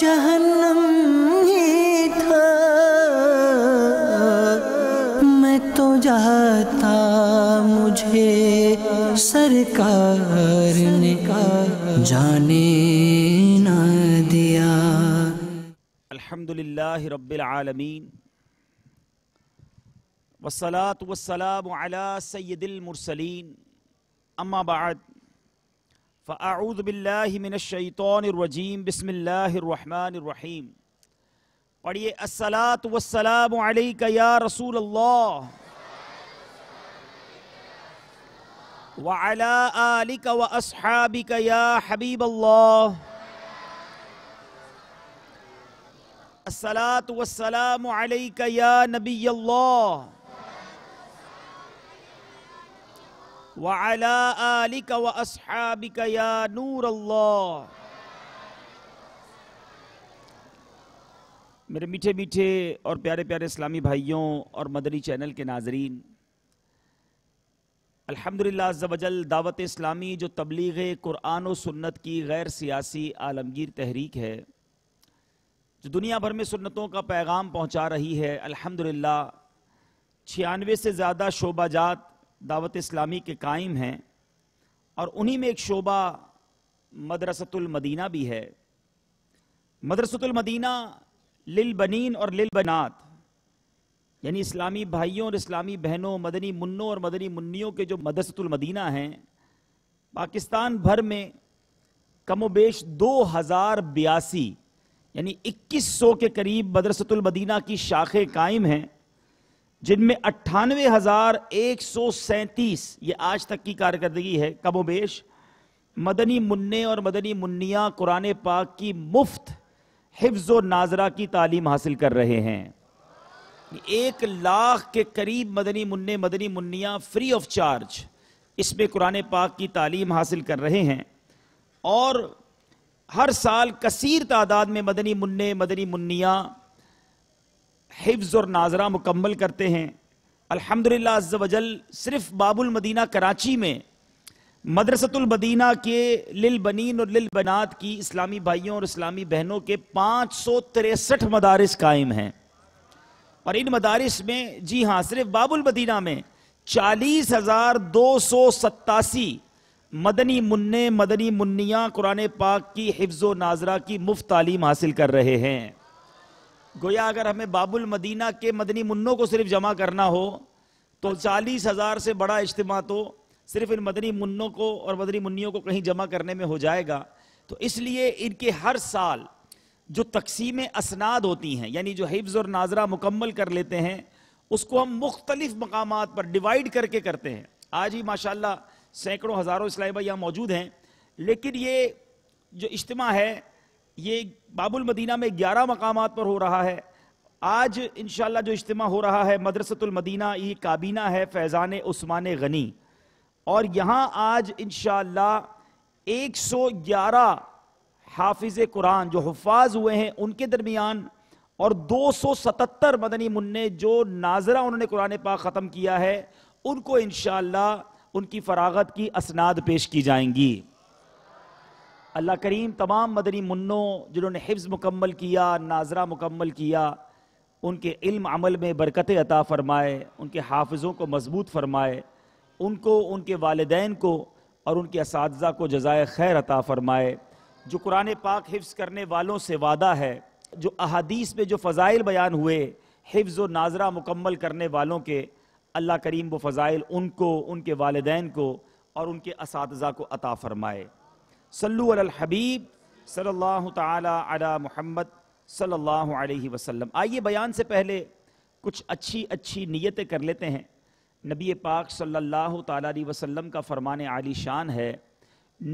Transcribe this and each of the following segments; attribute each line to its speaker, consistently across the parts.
Speaker 1: जहन्नम ही था मैं तो जाता मुझे सरकार ने जाने ना दिया
Speaker 2: अल्हम्दुलिल्लाह रब्बिल आलमीन वसलात वसलाम अला सय्यदिल मुरसलीन अम्मा बाद فأعوذ بالله من الشيطان الرجيم بسم الله الرحمن الرحيم पढ़िए الصلاة والسلام عليك يا رسول الله وعلى آلك وأصحابك يا حبيب الله الصلاة والسلام عليك يا نبي الله मेरे मीठे मीठे और प्यारे प्यारे इस्लामी भाइयों और मदरी चैनल के नाजरीन अल्हम्दुलिल्लाह अल्हम्दुलिल्लाह दावत इस्लामी जो तबलीग कुरान और सुन्नत की गैर सियासी आलमगीर तहरीक है जो दुनिया भर में सुन्नतों का पैगाम पहुंचा रही है अल्हम्दुलिल्लाह छियानवे से ज़्यादा शोबाजात दावत इस्लामी के कायम हैं और उन्हीं में एक शोबा मदरसतुलमदीना भी है मदरसतुलमदीना लिल बनीन और लिल बनात यानी इस्लामी भाइयों और इस्लामी बहनों मदनी मुन्नों और मदनी मुन्नियों के जो मदरसतुलमदीना हैं पाकिस्तान भर में कमोबेश दो हज़ार बयासी यानी इक्कीस सौ के करीब मदरसतुलमदीना की शाखें कायम हैं जिनमें अट्ठानवे हजार एक सौ सैंतीस ये आज तक की कारकर्दगी है कमोबेश मदनी मुन्ने और मदनी मुन्निया कुरान पाक की मुफ्त हिफ्ज़ नाजरा की तालीम हासिल कर रहे हैं एक लाख के करीब मदनी मुन्ने मदनी मुन्निया फ्री ऑफ चार्ज इसमें कुरान पाक की तालीम हासिल कर रहे हैं और हर साल कसर तादाद में मदनी मुन्ने मदनी मुन्निया हिफ्ज़ और नाजरा मुकम्मल करते हैं अल्हम्दुलिल्लाह अल्हम्दुलिल्लाह वजल सिर्फ बाबुल मदीना कराची में मदरसतुल मदीना के लिल बनीन और लिल बनात की इस्लामी भाइयों और इस्लामी बहनों के पाँच सौ तिरसठ मदारस कायम हैं और इन मदारस में जी हाँ सिर्फ बाबुल मदीना में चालीस हज़ार दो सौ सत्तासी मदनी मुन्ने मदनी मुन्निया कुरान पाक की हिफ्ज़ नाजरा की मुफ्त तालीम हासिल कर रहे हैं गोया अगर हमें बाबुल मदीना के मदनी मुन्नों को सिर्फ जमा करना हो तो अच्छा। चालीस हज़ार से बड़ा इज्तम तो सिर्फ इन मदनी मुन्नों को और मदनी मुन्नियों को कहीं जमा करने में हो जाएगा तो इसलिए इनके हर साल जो तकसीम असनाद होती हैं यानी जो हिफ्ज़ और नाजरा मुकम्मल कर लेते हैं उसको हम मुख्तलिफ मकाम पर डिवाइड करके करते हैं आज ही माशाल्लाह सैकड़ों हज़ारों भाई यहाँ मौजूद हैं लेकिन ये जो इज्तम है ये बाबुल मदीना में ग्यारह मकाम पर हो रहा है आज इन जो इज्तम हो रहा है मदरसतुलमदीना ये काबीना है फैज़ान उस्मान गनी और यहाँ आज इन एक सौ ग्यारह हाफिज़ कुरान जो हफाज हुए हैं उनके दरमियान और दो सौ सतहत्तर मदनी मुन्ने जो नाजरा उन्होंने कुरान पाक ख़त्म किया है उनको इन उनकी फ़रागत की असनाद पेश की जाएंगी अल्लाह करीम तमाम मदनी मुन्नों जिन्होंने हिफ्ज़ मुकम्मल किया नाजरा मुकम्मल किया उनके इल्म अमल में बरकत अता फ़रमाए उनके हाफिज़ों को मजबूत फ़रमाए उनको उनके वालदेन को और उनके इस को जजाय खैर अता फ़रमाए जो कुरान पाक हिफ़्स करने वालों से वादा है जो अहादीस में जो फ़ज़ाइल बयान हुए हिफ्ज़ व नाजरा मुकम्मल करने वालों के अल्लाह करीम व फ़ज़ाइल उनको उनके वालदेन को और उनके इस को अता फ़रमाए सल्लू अल हबीब सल्लल्लाहु ताला अला मोहम्मद सल्लल्लाहु अलैहि वसल्लम आइए बयान से पहले कुछ अच्छी अच्छी नीयतें कर लेते हैं नबी पाक सल्लल्लाहु ताला अलैहि वसल्लम का फरमान आली शान है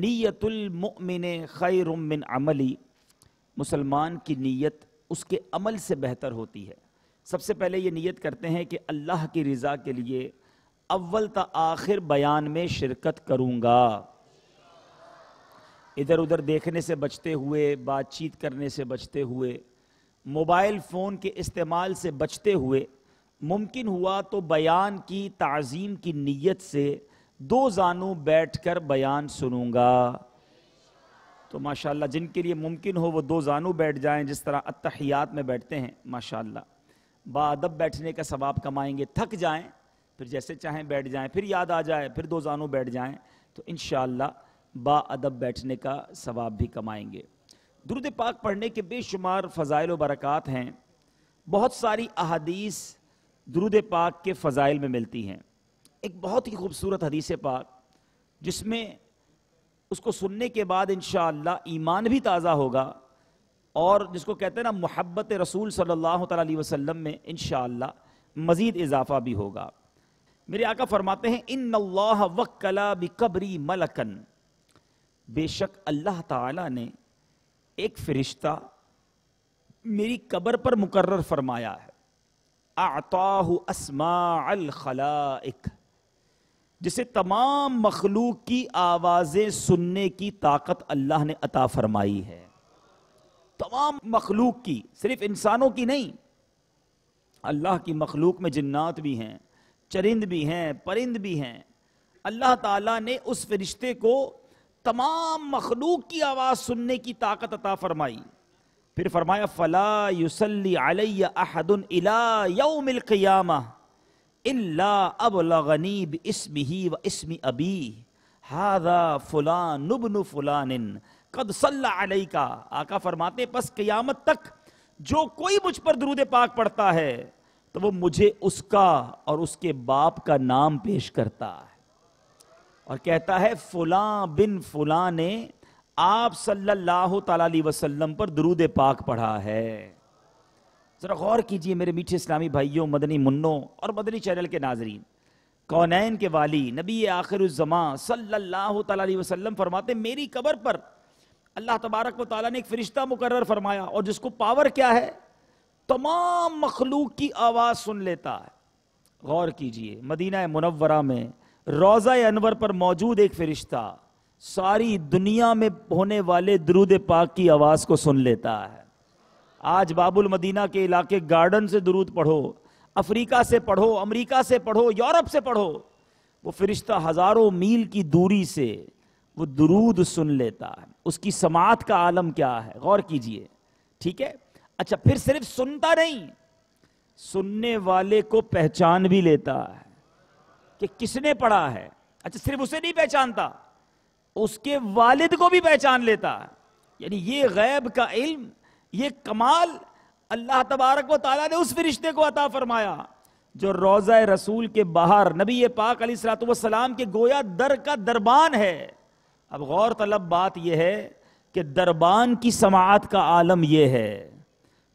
Speaker 2: नीयतुलमिन खैरमिन अमली मुसलमान की नीयत उसके अमल से बेहतर होती है सबसे पहले ये नीयत करते हैं कि अल्लाह की रज़ा के लिए अव्वल त आखिर बयान में शिरकत करूँगा इधर उधर देखने से बचते हुए बातचीत करने से बचते हुए मोबाइल फ़ोन के इस्तेमाल से बचते हुए मुमकिन हुआ तो बयान की तज़ीम की नीयत से दो जानू बैठकर बयान सुनूंगा तो माशाल्लाह जिनके लिए मुमकिन हो वो दो जानू बैठ जाएं जिस तरह अतहियात में बैठते हैं माशाल्लाह बादब बैठने का सवाब कमाएंगे थक जाएं फिर जैसे चाहें बैठ जाएं फिर याद आ जाए फिर दो जानू बैठ जाएं तो इन अदब बैठने का सवाब भी कमाएंगे दुरुद पाक पढ़ने के बेशुमार फ़ज़ाइल बरक़ात हैं बहुत सारी अहादीस दुरुद पाक के फ़ज़ाइल में मिलती हैं एक बहुत ही खूबसूरत हदीस पाक जिसमें उसको सुनने के बाद इन ईमान भी ताज़ा होगा और जिसको कहते हैं ना मोहब्बत रसूल सल्लल्लाहु अलैहि वसल्लम में इन मज़ीद इजाफ़ा भी होगा मेरे आका फरमाते हैं इन वक्ला बिकबरी मलकन बेशक अल्लाह ताला ने एक फ़रिश्ता मेरी कब्र पर मुकर्र फरमाया है आताहु असमा खलाइक जिसे तमाम मखलूक की आवाज़ें सुनने की ताकत अल्लाह ने अता फरमाई है तमाम मखलूक की सिर्फ इंसानों की नहीं अल्लाह की मखलूक में जन्नात भी हैं चरिंद भी हैं परिंद भी हैं अल्लाह ताला ने उस फरिश्ते को तमाम मखलूक की आवाज़ सुनने की ताकत अता फरमाई फिर फरमाया फ़ला युसली अहदन इलामिलक़ियामा इल्ला अब लगनीब इसमी ही व इसमी अबी हादा फ़ुलान नबन फ़ुलान कद सल्ला का आका फरमाते बस क्यामत तक जो कोई मुझ पर दरूद पाक पड़ता है तो वो मुझे उसका और उसके बाप का नाम पेश करता है और कहता है फुला बिन फुला ने आप सल्लल्लाहु अलैहि वसल्लम पर दरूद पाक पढ़ा है ज़रा गौर कीजिए मेरे मीठे इस्लामी भाइयों मदनी मुन्नों और मदनी चैनल के नाजरीन कौनैन के वाली नबी आखिर उज़मा सल्लल्लाहु अलैहि वसल्लम फरमाते मेरी कबर पर अल्लाह तबारक व ताली ने एक फ़रिश्ता मुकर फरमाया और जिसको पावर क्या है तमाम मखलूक की आवाज़ सुन लेता है गौर कीजिए मदीना मुनवरा में रोज़ा अनवर पर मौजूद एक फ़रिश्ता सारी दुनिया में होने वाले दरूद पाक की आवाज़ को सुन लेता है आज बाबुल मदीना के इलाके गार्डन से दरूद पढ़ो अफ्रीका से पढ़ो अमेरिका से पढ़ो यूरोप से पढ़ो वो फ़रिश्ता हज़ारों मील की दूरी से वो दरूद सुन लेता है उसकी समात का आलम क्या है गौर कीजिए ठीक है अच्छा फिर सिर्फ सुनता नहीं सुनने वाले को पहचान भी लेता है कि किसने पढ़ा है अच्छा सिर्फ उसे नहीं पहचानता उसके वालिद को भी पहचान लेता यानी ये गैब का इल्म ये कमाल अल्लाह तबारक व ताला ने उस फरिश्ते को अता फरमाया जो रोज़ा रसूल के बाहर नबी पाक अली सलाम के गोया दर का दरबान है अब गौर तलब बात यह है कि दरबान की समात का आलम यह है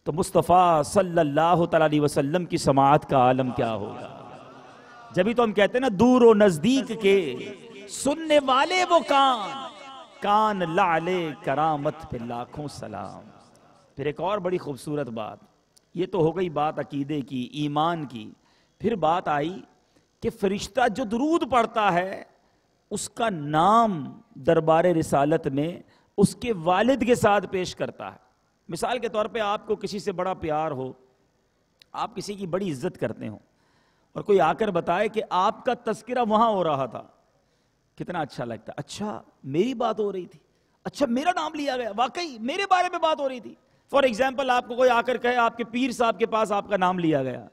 Speaker 2: तो मुस्तफ़ा सल्लल्लाहु अलैहि वसल्लम की समात का आलम क्या होगा जब तो हम कहते हैं ना दूर व नजदीक के सुनने वाले वो कान कान लाले करामत पे लाखों सलाम फिर एक और बड़ी खूबसूरत बात ये तो हो गई बात अकीदे की ईमान की फिर बात आई कि फरिश्ता जो दरूद पढ़ता है उसका नाम दरबार रिसालत में उसके वालिद के साथ पेश करता है मिसाल के तौर पे आपको किसी से बड़ा प्यार हो आप किसी की बड़ी इज्जत करते हो और कोई आकर बताए कि आपका तस्करा वहां हो रहा था कितना अच्छा लगता अच्छा मेरी बात हो रही थी अच्छा मेरा नाम लिया गया वाकई मेरे बारे में बात हो रही थी फॉर एग्जाम्पल आपको कोई आकर कहे आपके पीर साहब के पास आपका नाम लिया गया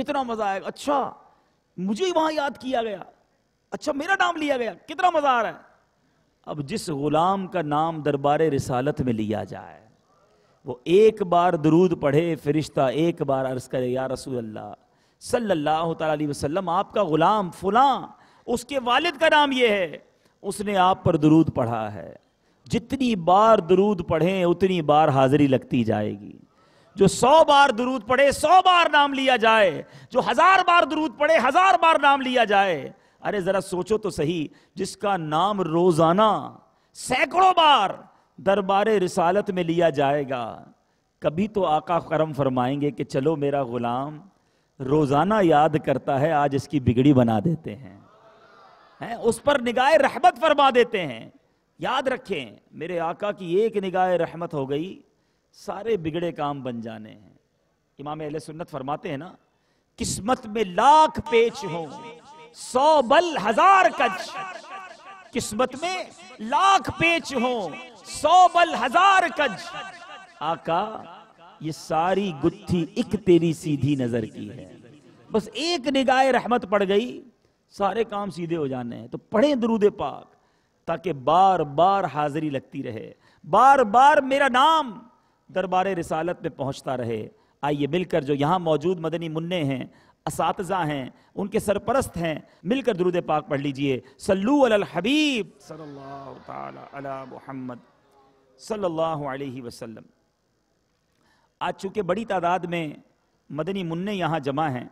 Speaker 2: कितना मजा आएगा अच्छा मुझे वहां याद किया गया अच्छा मेरा नाम लिया गया कितना मजा आ रहा है अब जिस गुलाम का नाम दरबार रिसालत में लिया जाए वो एक बार दरूद पढ़े फरिश्ता एक बार अर्ज करे या रसूल अल्लाह सल्लल्लाहु अलैहि वसल्लम आपका ग़ुलाम फुला उसके वालिद का नाम ये है उसने आप पर दरूद पढ़ा है जितनी बार दरूद पढ़ें उतनी बार हाजिरी लगती जाएगी जो सौ बार दरूद पढ़े सौ बार नाम लिया जाए जो हज़ार बार दरूद पढ़े हज़ार बार नाम लिया जाए अरे ज़रा सोचो तो सही जिसका नाम रोज़ाना सैकड़ों बार दरबार रिसालत में लिया जाएगा कभी तो आका करम फरमाएंगे कि चलो मेरा ग़ुलाम रोजाना याद करता है आज इसकी बिगड़ी बना देते हैं है? उस पर निगाह रहमत फरमा देते हैं याद रखें मेरे आका की एक निगाह रहमत हो गई सारे बिगड़े काम बन जाने हैं इमाम अहल सुन्नत फरमाते हैं ना किस्मत में लाख पेच हो सौ बल हजार कच किस्मत में लाख पेच हो सौ बल हजार कच आका ये सारी गुत्थी एक तेरी सीधी नजर की है बस एक निगाह रहमत पड़ गई सारे काम सीधे हो जाने हैं तो पढ़े दरूद पाक ताकि बार बार हाजिरी लगती रहे बार बार मेरा नाम दरबार रिसालत में पहुंचता रहे आइए मिलकर जो यहाँ मौजूद मदनी मुन्ने हैं असातजा हैं उनके सरपरस्त हैं मिलकर दरूद पाक पढ़ लीजिए सल्लू अल हबीब सल्लल्लाहु अला मोहम्मद सल्लल्लाहु अलैहि वसल्लम आज चूँकि बड़ी तादाद में मदनी मुन्ने यहाँ जमा हैं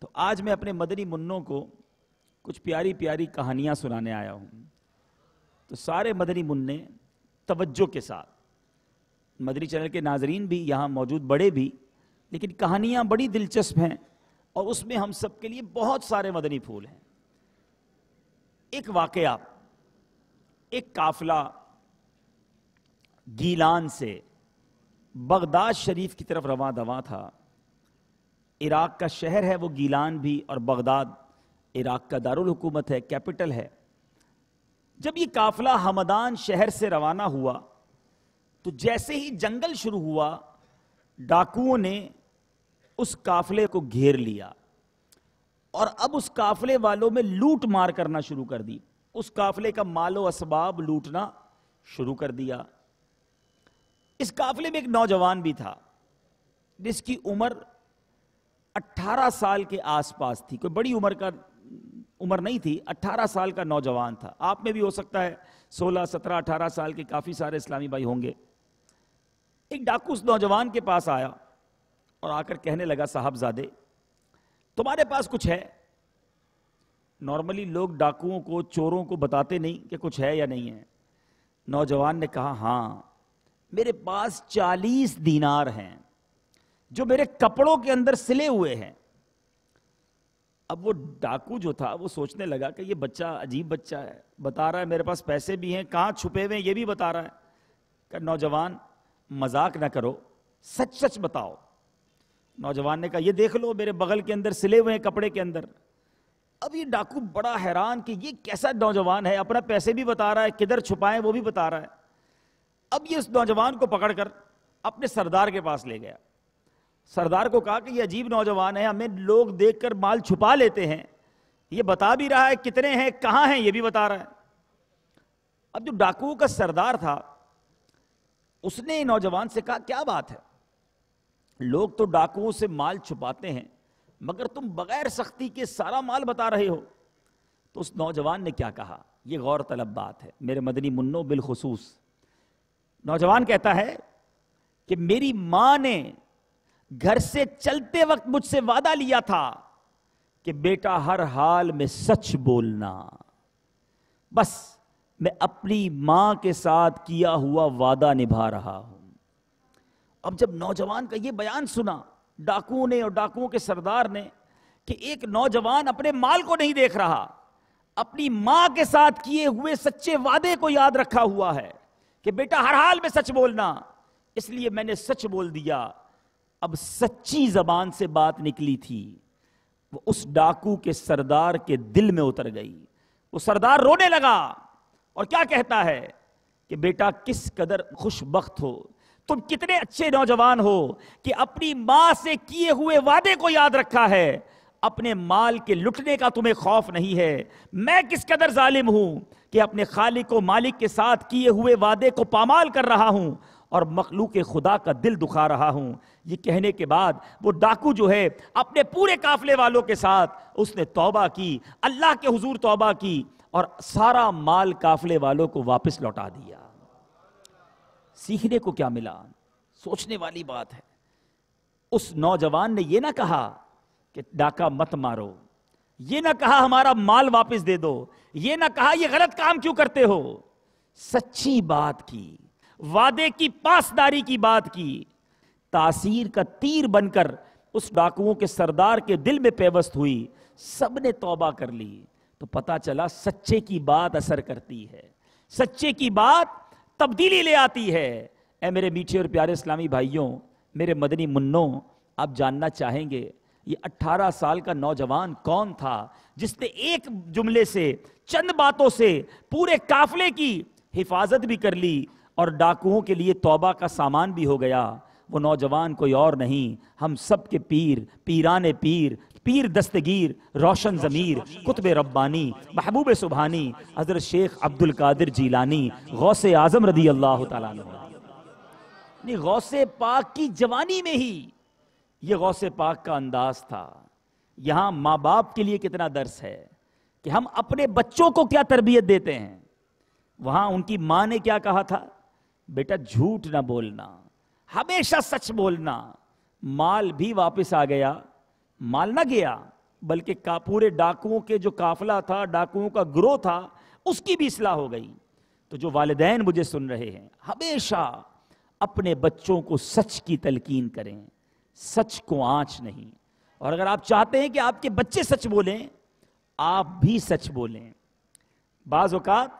Speaker 2: तो आज मैं अपने मदनी मुन्नों को कुछ प्यारी प्यारी कहानियाँ सुनाने आया हूँ तो सारे मदनी मुन्ने तवज्जो के साथ मदनी चैनल के नाजरीन भी यहाँ मौजूद बड़े भी लेकिन कहानियाँ बड़ी दिलचस्प हैं और उसमें हम सब के लिए बहुत सारे मदनी फूल हैं एक वाक़ एक काफिला गीलान से बगदाद शरीफ की तरफ रवा दवा था इराक़ का शहर है वो गीलान भी और बगदाद इराक़ का दारुलकूमत है कैपिटल है जब ये काफिला हमदान शहर से रवाना हुआ तो जैसे ही जंगल शुरू हुआ डाकुओं ने उस काफिले को घेर लिया और अब उस काफिले वालों में लूट मार करना शुरू कर दी उस काफिले का मालो असबाब लूटना शुरू कर दिया इस काफिले में एक नौजवान भी था जिसकी उम्र 18 साल के आसपास थी कोई बड़ी उम्र का उम्र नहीं थी 18 साल का नौजवान था आप में भी हो सकता है 16, 17, 18 साल के काफ़ी सारे इस्लामी भाई होंगे एक डाकू उस नौजवान के पास आया और आकर कहने लगा साहबजादे तुम्हारे पास कुछ है नॉर्मली लोग डाकुओं को चोरों को बताते नहीं कि कुछ है या नहीं है नौजवान ने कहा हाँ मेरे पास चालीस दीनार हैं जो मेरे कपड़ों के अंदर सिले हुए हैं अब वो डाकू जो था वो सोचने लगा कि ये बच्चा अजीब बच्चा है बता रहा है मेरे पास पैसे भी हैं कहाँ छुपे हुए हैं ये भी बता रहा है का नौजवान मजाक ना करो सच सच बताओ नौजवान ने कहा ये देख लो मेरे बगल के अंदर सिले हुए हैं कपड़े के अंदर अब ये डाकू बड़ा हैरान कि ये कैसा नौजवान है अपना पैसे भी बता रहा है किधर छुपाए वो भी बता रहा है अब ये इस नौजवान को पकड़कर अपने सरदार के पास ले गया सरदार को कहा कि ये अजीब नौजवान है हमें लोग देखकर माल छुपा लेते हैं ये बता भी रहा है कितने हैं कहाँ हैं ये भी बता रहा है अब जो डाकुओं का सरदार था उसने नौजवान से कहा क्या बात है लोग तो डाकुओं से माल छुपाते हैं मगर तुम बगैर सख्ती के सारा माल बता रहे हो तो उस नौजवान ने क्या कहा यह गौरतलब बात है मेरे मदनी मुन्नो बिलखसूस नौजवान कहता है कि मेरी मां ने घर से चलते वक्त मुझसे वादा लिया था कि बेटा हर हाल में सच बोलना बस मैं अपनी मां के साथ किया हुआ वादा निभा रहा हूं अब जब नौजवान का यह बयान सुना डाकुओं ने और डाकुओं के सरदार ने कि एक नौजवान अपने माल को नहीं देख रहा अपनी मां के साथ किए हुए सच्चे वादे को याद रखा हुआ है कि बेटा हर हाल में सच बोलना इसलिए मैंने सच बोल दिया अब सच्ची जबान से बात निकली थी वो उस डाकू के सरदार के दिल में उतर गई वो सरदार रोने लगा और क्या कहता है कि बेटा किस कदर खुशबख्त हो तुम कितने अच्छे नौजवान हो कि अपनी मां से किए हुए वादे को याद रखा है अपने माल के लुटने का तुम्हें खौफ नहीं है मैं किस कदर जालिम हूं कि अपने खालिक को मालिक के साथ किए हुए वादे को पामाल कर रहा हूँ और मखलूक खुदा का दिल दुखा रहा हूँ ये कहने के बाद वो डाकू जो है अपने पूरे काफले वालों के साथ उसने तोबा की अल्लाह के हजूर तोबा की और सारा माल काफले वालों को वापस लौटा दिया सीखने को क्या मिला सोचने वाली बात है उस नौजवान ने यह ना कहा कि डाका मत मारो ये ना कहा हमारा माल वापस दे दो ये ना कहा ये गलत काम क्यों करते हो सच्ची बात की वादे की पासदारी की बात की तासीर का तीर बनकर उस डाकुओं के सरदार के दिल में पेवस्त हुई सब ने तोबा कर ली तो पता चला सच्चे की बात असर करती है सच्चे की बात तब्दीली ले आती है ए मेरे मीठे और प्यारे इस्लामी भाइयों मेरे मदनी मुन्नों आप जानना चाहेंगे ये 18 साल का नौजवान कौन था जिसने एक जुमले से चंद बातों से पूरे काफले की हिफाजत भी कर ली और डाकुओं के लिए तौबा का सामान भी हो गया वो नौजवान कोई और नहीं हम सब के पीर पीरान पीर पीर दस्तगीर रोशन ज़मीर कुतब रब्बानी महबूब सुबहानी हज़रत शेख अब्दुल कादिर जीलानी गौस आज़म रदी अल्लाह तौसे पाक की जवानी में ही यह गौसे पाक का अंदाज था यहां माँ बाप के लिए कितना दर्श है कि हम अपने बच्चों को क्या तरबियत देते हैं वहां उनकी माँ ने क्या कहा था बेटा झूठ ना बोलना हमेशा सच बोलना माल भी वापस आ गया माल ना गया बल्कि का पूरे डाकुओं के जो काफिला था डाकुओं का ग्रोह था उसकी भी इसलाह हो गई तो जो वालदेन मुझे सुन रहे हैं हमेशा अपने बच्चों को सच की तलकीन करें सच को आंच नहीं और अगर आप चाहते हैं कि आपके बच्चे सच बोलें आप भी सच बोलें बाज अवकात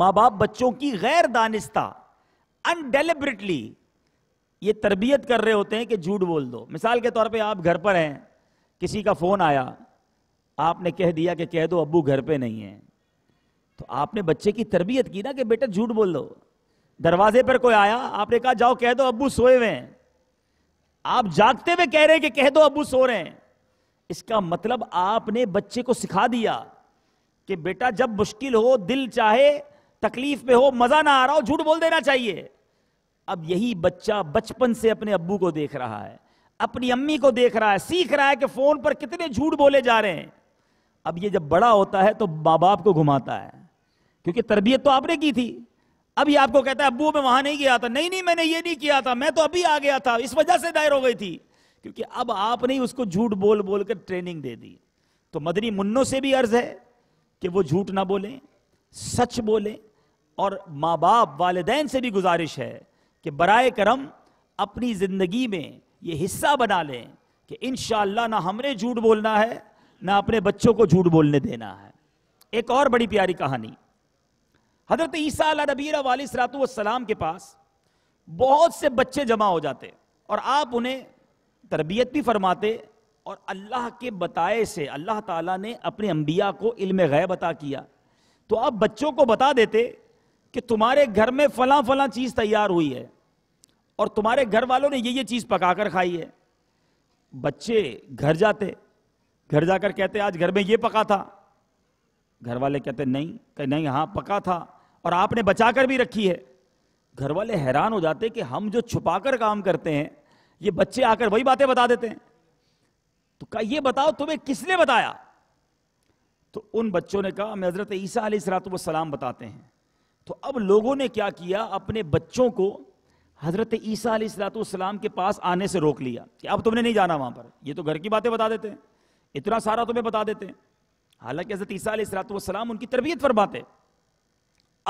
Speaker 2: माँ बाप बच्चों की गैर दानिस्ता अनडेलिबरेटली ये तरबियत कर रहे होते हैं कि झूठ बोल दो मिसाल के तौर पे आप घर पर हैं किसी का फ़ोन आया आपने कह दिया कि कह दो अबू घर पे नहीं है तो आपने बच्चे की तरबियत की ना कि बेटा झूठ बोल दो दरवाजे पर कोई आया आपने कहा जाओ कह दो अबू सोए हुए हैं आप जागते हुए कह रहे हैं कि कह दो अबू सो रहे हैं इसका मतलब आपने बच्चे को सिखा दिया कि बेटा जब मुश्किल हो दिल चाहे तकलीफ में हो मजा ना आ रहा हो झूठ बोल देना चाहिए अब यही बच्चा बचपन से अपने अब्बू को देख रहा है अपनी अम्मी को देख रहा है सीख रहा है कि फोन पर कितने झूठ बोले जा रहे हैं अब ये जब बड़ा होता है तो माँ बाप को घुमाता है क्योंकि तरबियत तो आपने की थी अभी आपको कहता है अबू मैं वहां नहीं गया था नहीं नहीं मैंने ये नहीं किया था मैं तो अभी आ गया था इस वजह से दायर हो गई थी क्योंकि अब आपने उसको झूठ बोल बोलकर ट्रेनिंग दे दी तो मदनी मुन्नों से भी अर्ज है कि वो झूठ ना बोलें सच बोलें और माँ बाप वालदेन से भी गुजारिश है कि बर करम अपनी ज़िंदगी में ये हिस्सा बना लें कि इन ना हमने झूठ बोलना है ना अपने बच्चों को झूठ बोलने देना है एक और बड़ी प्यारी कहानी हजरत ईसा नबी वाली सलातुसलाम के पास बहुत से बच्चे जमा हो जाते और आप उन्हें तरबियत भी फरमाते और अल्लाह के बताए से अल्लाह ताला ने अपने अंबिया को इल्म गैब अता किया तो आप बच्चों को बता देते कि तुम्हारे घर में फला फला चीज़ तैयार हुई है और तुम्हारे घर वालों ने ये ये चीज़ पकाकर खाई है बच्चे घर जाते घर जाकर कहते आज घर में ये पका था घर वाले कहते नहीं कह नहीं हाँ पका था और आपने कर भी रखी है घर वाले हैरान हो जाते कि हम जो छुपाकर काम करते हैं ये बच्चे आकर वही बातें बता देते हैं तो कहा ये बताओ तुम्हें किसने बताया तो उन बच्चों ने कहा मैं हजरत ईसा सलाम बताते हैं तो अब लोगों ने क्या किया अपने बच्चों को हजरत ईसा सलातम के पास आने से रोक लिया कि अब तुमने नहीं जाना वहां पर ये तो घर की बातें बता देते हैं इतना सारा तुम्हें बता देते हैं हालांकि हजरत ईसा सलातम उनकी तरबियत पर बातें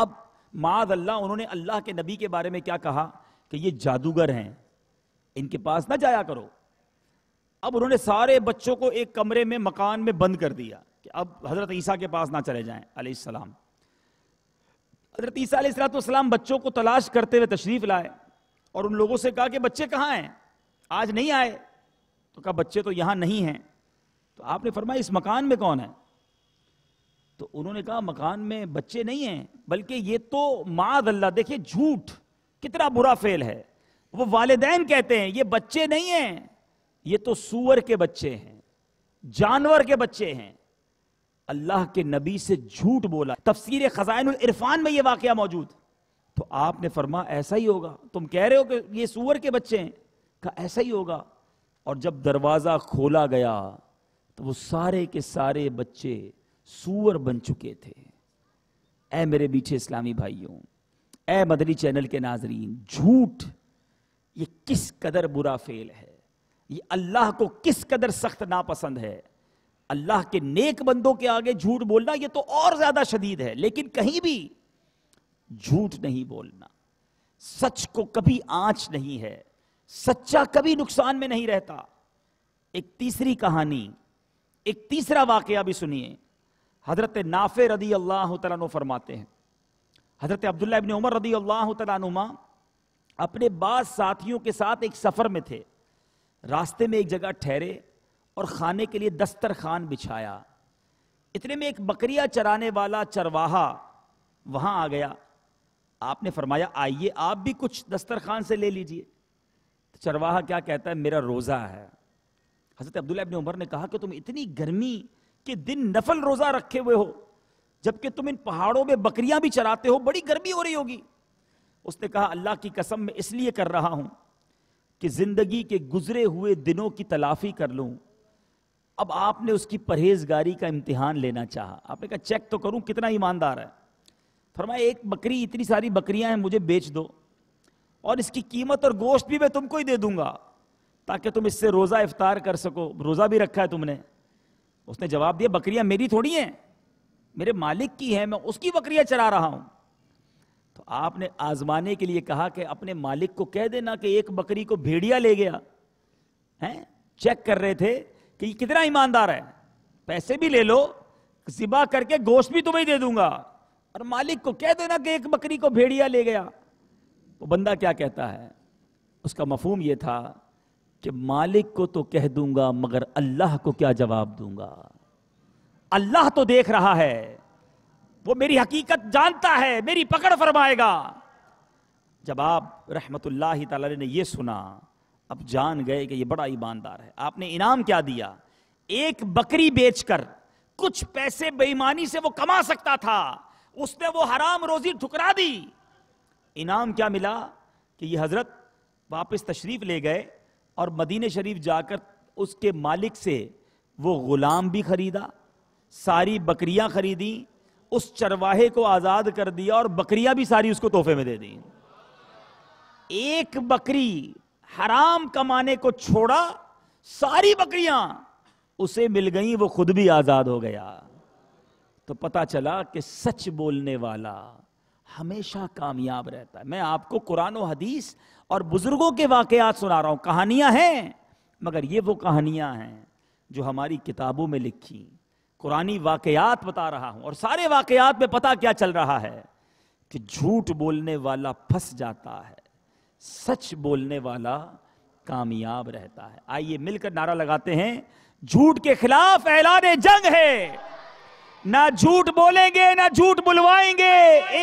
Speaker 2: अब माद अल्लाह उन्होंने अल्लाह के नबी के बारे में क्या कहा कि ये जादूगर हैं इनके पास ना जाया करो अब उन्होंने सारे बच्चों को एक कमरे में मकान में बंद कर दिया कि अब हज़रत ईसा के पास ना चले जाएं सलाम हज़रत ईसा सलाम बच्चों को तलाश करते हुए तशरीफ़ लाए और उन लोगों से कहा कि बच्चे कहाँ हैं आज नहीं आए तो कहा बच्चे तो यहाँ नहीं हैं तो आपने फरमाया इस मकान में कौन है तो उन्होंने कहा मकान में बच्चे नहीं हैं बल्कि ये तो माद अल्लाह देखिए झूठ कितना बुरा फेल है वो वालदेन कहते हैं ये बच्चे नहीं हैं ये तो सूअर के बच्चे हैं जानवर के बच्चे हैं अल्लाह के नबी से झूठ बोला तफसीर खजाइन इरफान में यह वाक्य मौजूद तो आपने फरमा ऐसा ही होगा तुम कह रहे हो कि ये सूअर के बच्चे हैं का ऐसा ही होगा और जब दरवाज़ा खोला गया तो वो सारे के सारे बच्चे सुअर बन चुके थे ए मेरे बीचे इस्लामी भाइयों ए मदनी चैनल के नाजरीन झूठ ये किस कदर बुरा फेल है ये अल्लाह को किस कदर सख्त नापसंद है अल्लाह के नेक बंदों के आगे झूठ बोलना ये तो और ज्यादा शदीद है लेकिन कहीं भी झूठ नहीं बोलना सच को कभी आंच नहीं है सच्चा कभी नुकसान में नहीं रहता एक तीसरी कहानी एक तीसरा वाकया भी सुनिए हजरत नाफे रदी अल्लाह तु फरमाते हैं हजरत अब्दुल्ला अबिन उमर रदी अल्लाह तुमा अपने बाद साथियों के साथ एक सफ़र में थे रास्ते में एक जगह ठहरे और खाने के लिए दस्तर खान बिछाया इतने में एक बकरिया चराने वाला चरवाहा वहां आ गया आपने फरमाया आइए आप भी कुछ दस्तरखान से ले लीजिए तो चरवाहा क्या कहता है मेरा रोज़ा है हजरत अब्दुल्ला अबिन उमर ने कहा कि तुम इतनी गर्मी कि दिन नफल रोजा रखे हुए हो जबकि तुम इन पहाड़ों में बकरियां भी चराते हो बड़ी गर्मी हो रही होगी उसने कहा अल्लाह की कसम मैं इसलिए कर रहा हूं कि जिंदगी के गुजरे हुए दिनों की तलाफी कर लूं अब आपने उसकी परहेजगारी का इम्तिहान लेना चाहा आपने कहा चेक तो करूं कितना ईमानदार है फरमाया एक बकरी इतनी सारी बकरियां हैं मुझे बेच दो और इसकी कीमत और गोश्त भी मैं तुमको ही दे दूंगा ताकि तुम इससे रोज़ा इफ्तार कर सको रोज़ा भी रखा है तुमने उसने जवाब दिया बकरियां मेरी थोड़ी हैं मेरे मालिक की है मैं उसकी बकरियां चरा रहा हूं तो आपने आजमाने के लिए कहा कि अपने मालिक को कह देना कि एक बकरी को भेड़िया ले गया हैं चेक कर रहे थे कि ये कितना ईमानदार है पैसे भी ले लो सिबा करके गोश्त भी तुम्हें दे दूंगा और मालिक को कह देना कि एक बकरी को भेड़िया ले गया वो बंदा क्या कहता है उसका मफहम यह था कि मालिक को तो कह दूंगा मगर अल्लाह को क्या जवाब दूंगा अल्लाह तो देख रहा है वो मेरी हकीकत जानता है मेरी पकड़ फरमाएगा जब आप रहमत ने ये सुना अब जान गए कि ये बड़ा ईमानदार है आपने इनाम क्या दिया एक बकरी बेचकर कुछ पैसे बेईमानी से वो कमा सकता था उसने वो हराम रोजी ठुकरा दी इनाम क्या मिला कि ये हजरत वापस तशरीफ ले गए और मदीने शरीफ जाकर उसके मालिक से वो ग़ुलाम भी ख़रीदा सारी बकरियां ख़रीदी उस चरवाहे को आज़ाद कर दिया और बकरियां भी सारी उसको तोहफे में दे दी एक बकरी हराम कमाने को छोड़ा सारी बकरियां उसे मिल गई वो खुद भी आज़ाद हो गया तो पता चला कि सच बोलने वाला हमेशा कामयाब रहता है मैं आपको कुरान और हदीस और बुजुर्गों के वाकयात सुना रहा हूं कहानियां हैं मगर ये वो कहानियां हैं जो हमारी किताबों में लिखी कुरानी वाकयात बता रहा हूं और सारे वाकयात में पता क्या चल रहा है कि झूठ बोलने वाला फंस जाता है सच बोलने वाला कामयाब रहता है आइए मिलकर नारा लगाते हैं झूठ के खिलाफ ऐलान जंग है ना झूठ बोलेंगे ना झूठ बुलवाएंगे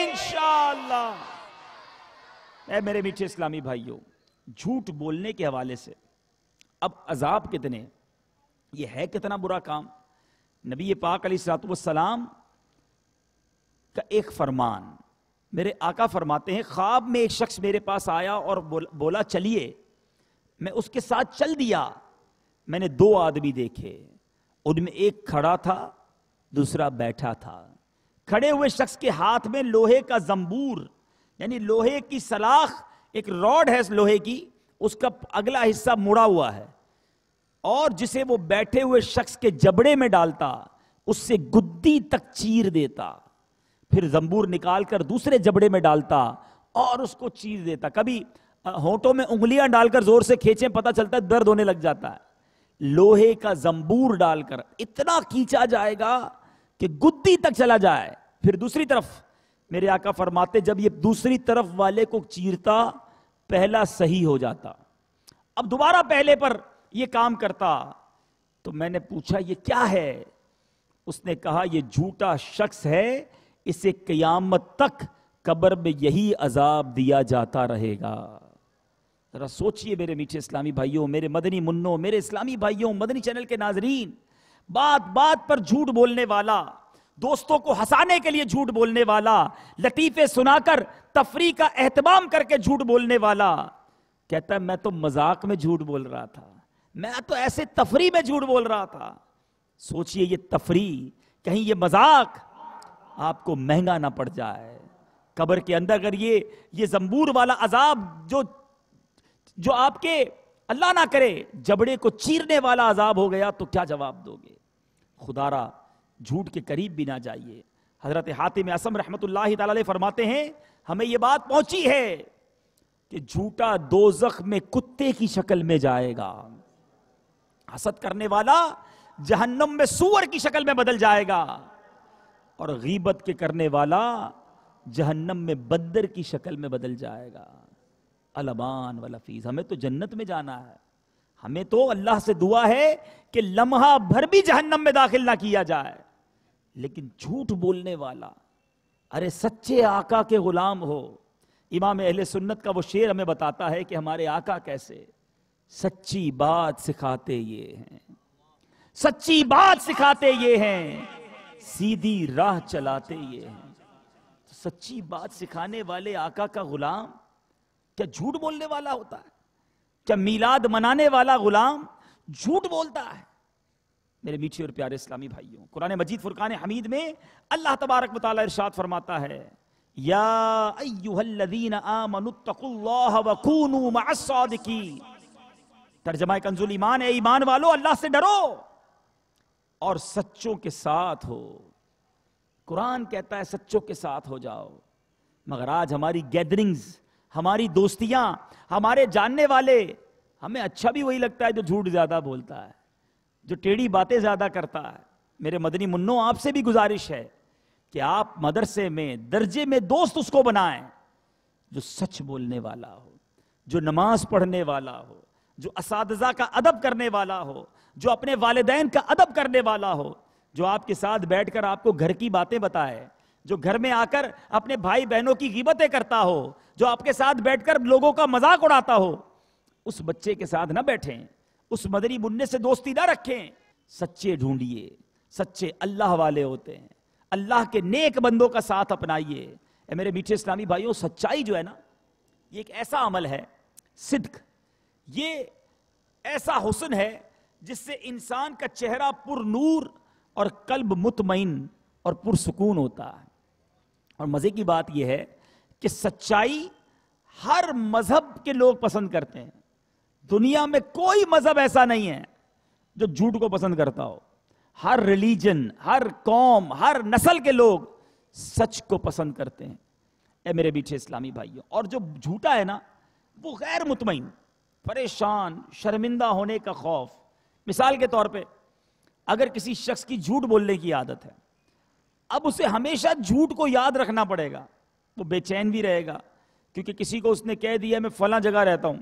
Speaker 2: इंशाल्लाह ऐ मेरे मीठे इस्लामी भाइयों झूठ बोलने के हवाले से अब अजाब कितने ये है कितना बुरा काम नबी पाक सलाम का एक फरमान मेरे आका फरमाते हैं ख्वाब में एक शख्स मेरे पास आया और बोला चलिए मैं उसके साथ चल दिया मैंने दो आदमी देखे उनमें एक खड़ा था दूसरा बैठा था खड़े हुए शख्स के हाथ में लोहे का जंबूर यानी लोहे की सलाख एक रॉड है लोहे की उसका अगला हिस्सा मुड़ा हुआ है और जिसे वो बैठे हुए शख्स के जबड़े में डालता उससे गुद्दी तक चीर देता फिर जंबूर निकालकर दूसरे जबड़े में डालता और उसको चीर देता कभी होटों में उंगलियां डालकर जोर से खींचे पता चलता है दर्द होने लग जाता है लोहे का जंबूर डालकर इतना खींचा जाएगा कि गुद्दी तक चला जाए फिर दूसरी तरफ मेरे आका फरमाते जब ये दूसरी तरफ वाले को चीरता पहला सही हो जाता अब दोबारा पहले पर ये काम करता तो मैंने पूछा ये क्या है उसने कहा यह झूठा शख्स है इसे कयामत तक कब्र में यही अजाब दिया जाता रहेगा जरा सोचिए मेरे मीठे इस्लामी भाइयों मेरे मदनी मुन्नो मेरे इस्लामी भाइयों मदनी चैनल के नाजरीन बात बात पर झूठ बोलने वाला दोस्तों को हंसाने के लिए झूठ बोलने वाला लतीफे सुनाकर तफरी का एहतमाम करके झूठ बोलने वाला कहता है मैं तो मजाक में झूठ बोल रहा था मैं तो ऐसे तफरी में झूठ बोल रहा था सोचिए ये तफरी कहीं ये मजाक आपको महंगा ना पड़ जाए कब्र के अंदर अगर ये ये जंबूर वाला अजाब जो जो आपके अल्लाह ना करे जबड़े को चीरने वाला अजाब हो गया तो क्या जवाब दोगे खुदारा झूठ के करीब भी ना जाइए हजरत हातिम असम रहमत फरमाते हैं हमें यह बात पहुंची है कि झूठा दो में कुत्ते की शक्ल में जाएगा हसद करने वाला जहन्नम में सुअर की शक्ल में बदल जाएगा और गीबत के करने वाला जहन्नम में बदर की शक्ल में बदल जाएगा अलबान वलफीज हमें तो जन्नत में जाना है हमें तो अल्लाह से दुआ है कि लम्हा भर भी जहन्नम में दाखिल ना किया जाए लेकिन झूठ बोलने वाला अरे सच्चे आका के गुलाम हो इमाम अहले सुन्नत का वो शेर हमें बताता है कि हमारे आका कैसे सच्ची बात सिखाते ये हैं सच्ची बात सिखाते ये हैं सीधी राह चलाते ये हैं तो सच्ची बात सिखाने वाले आका का गुलाम क्या झूठ बोलने वाला होता है क्या मीलाद मनाने वाला गुलाम झूठ बोलता है मेरे मीठे और प्यारे इस्लामी भाइयों कुरान मजीद फुरकान हमीद में अल्लाह तबारक मतला इरशाद फरमाता है तर्जमा कंजुल ईमान है ईमान वालो अल्लाह से डरो और सच्चों के साथ हो कुरान कहता है सच्चों के साथ हो जाओ मगर आज हमारी गैदरिंग्स हमारी दोस्तियां हमारे जानने वाले हमें अच्छा भी वही लगता है जो झूठ ज्यादा बोलता है जो टेढ़ी बातें ज़्यादा करता है मेरे मदनी मुन्नो आपसे भी गुजारिश है कि आप मदरसे में दर्जे में दोस्त उसको बनाएं जो सच बोलने वाला हो जो नमाज पढ़ने वाला हो जो इस का अदब करने वाला हो जो अपने वालदेन का अदब करने वाला हो जो आपके साथ बैठकर आपको घर की बातें बताए जो घर में आकर अपने भाई बहनों की गिबतें करता हो जो आपके साथ बैठकर लोगों का मजाक उड़ाता हो उस बच्चे के साथ ना बैठें उस मदरी मुन्ने से दोस्ती ना रखें सच्चे ढूंढिए सच्चे अल्लाह वाले होते हैं अल्लाह के नेक बंदों का साथ अपनाइए मेरे मीठे इस्लामी भाइयों सच्चाई जो है ना ये एक ऐसा अमल है सिद्क ये ऐसा हुसन है जिससे इंसान का चेहरा नूर और कल्ब मुतमिन और पुरसकून होता है और मज़े की बात यह है कि सच्चाई हर मज़हब के लोग पसंद करते हैं दुनिया में कोई मजहब ऐसा नहीं है जो झूठ को पसंद करता हो हर रिलीजन हर कौम हर नस्ल के लोग सच को पसंद करते हैं ए मेरे बीठे इस्लामी भाइयों और जो झूठा है ना वो गैर मुतमिन परेशान शर्मिंदा होने का खौफ मिसाल के तौर पे अगर किसी शख्स की झूठ बोलने की आदत है अब उसे हमेशा झूठ को याद रखना पड़ेगा वो बेचैन भी रहेगा क्योंकि किसी को उसने कह दिया मैं फला जगह रहता हूं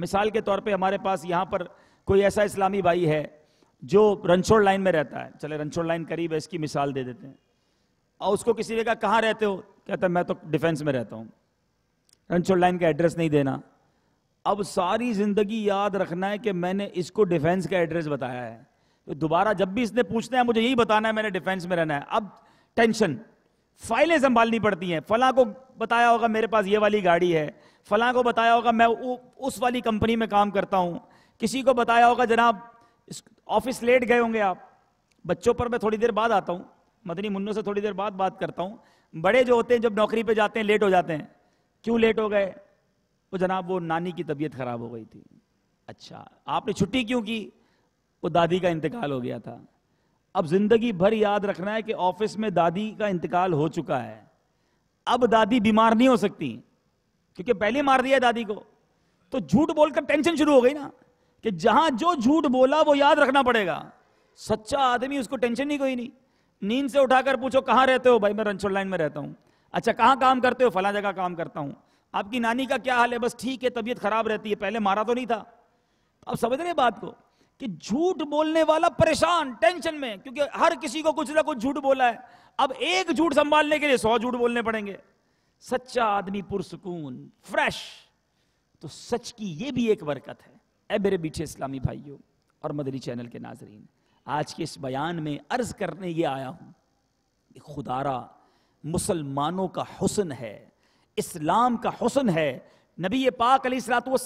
Speaker 2: मिसाल के तौर पे हमारे पास यहाँ पर कोई ऐसा इस्लामी भाई है जो रनछोड़ लाइन में रहता है चले रनछोड़ लाइन करीब है इसकी मिसाल दे देते हैं और उसको किसी ने कहा कहाँ रहते हो कहता मैं तो डिफेंस में रहता हूँ रनछोड़ लाइन का एड्रेस नहीं देना अब सारी ज़िंदगी याद रखना है कि मैंने इसको डिफेंस का एड्रेस बताया है तो दोबारा जब भी इसने पूछना है मुझे यही बताना है मैंने डिफेंस में रहना है अब टेंशन फाइलें संभालनी पड़ती हैं फला को बताया होगा मेरे पास ये वाली गाड़ी है फलां को बताया होगा मैं उस वाली कंपनी में काम करता हूँ किसी को बताया होगा जनाब ऑफिस लेट गए होंगे आप बच्चों पर मैं थोड़ी देर बाद आता हूँ मदनी मुन्नों से थोड़ी देर बाद बात करता हूँ बड़े जो होते हैं जब नौकरी पे जाते हैं लेट हो जाते हैं क्यों लेट हो गए वो जनाब वो नानी की तबीयत खराब हो गई थी अच्छा आपने छुट्टी क्यों की वो दादी का इंतकाल हो गया था अब जिंदगी भर याद रखना है कि ऑफिस में दादी का इंतकाल हो चुका है अब दादी बीमार नहीं हो सकती क्योंकि पहले मार दिया दादी को तो झूठ बोलकर टेंशन शुरू हो गई ना कि जहां जो झूठ बोला वो याद रखना पड़ेगा सच्चा आदमी उसको टेंशन नहीं कोई नहीं नींद से उठाकर पूछो कहां रहते हो भाई मैं रनछोड़ लाइन में रहता हूं अच्छा कहां काम करते हो फला जगह काम करता हूं आपकी नानी का क्या हाल है बस ठीक है तबीयत खराब रहती है पहले मारा तो नहीं था आप समझ रहे बात को कि झूठ बोलने वाला परेशान टेंशन में क्योंकि हर किसी को कुछ ना कुछ झूठ बोला है अब एक झूठ संभालने के लिए सौ झूठ बोलने पड़ेंगे सच्चा आदमी पुरसकून फ्रेश तो सच की ये भी एक बरकत है ए मेरे बीठे इस्लामी भाइयों और मदरी चैनल के नाजरीन आज के इस बयान में अर्ज करने ये आया हूं
Speaker 1: कि खुदारा
Speaker 2: मुसलमानों का हुसन है इस्लाम का हुसन है नबी पाक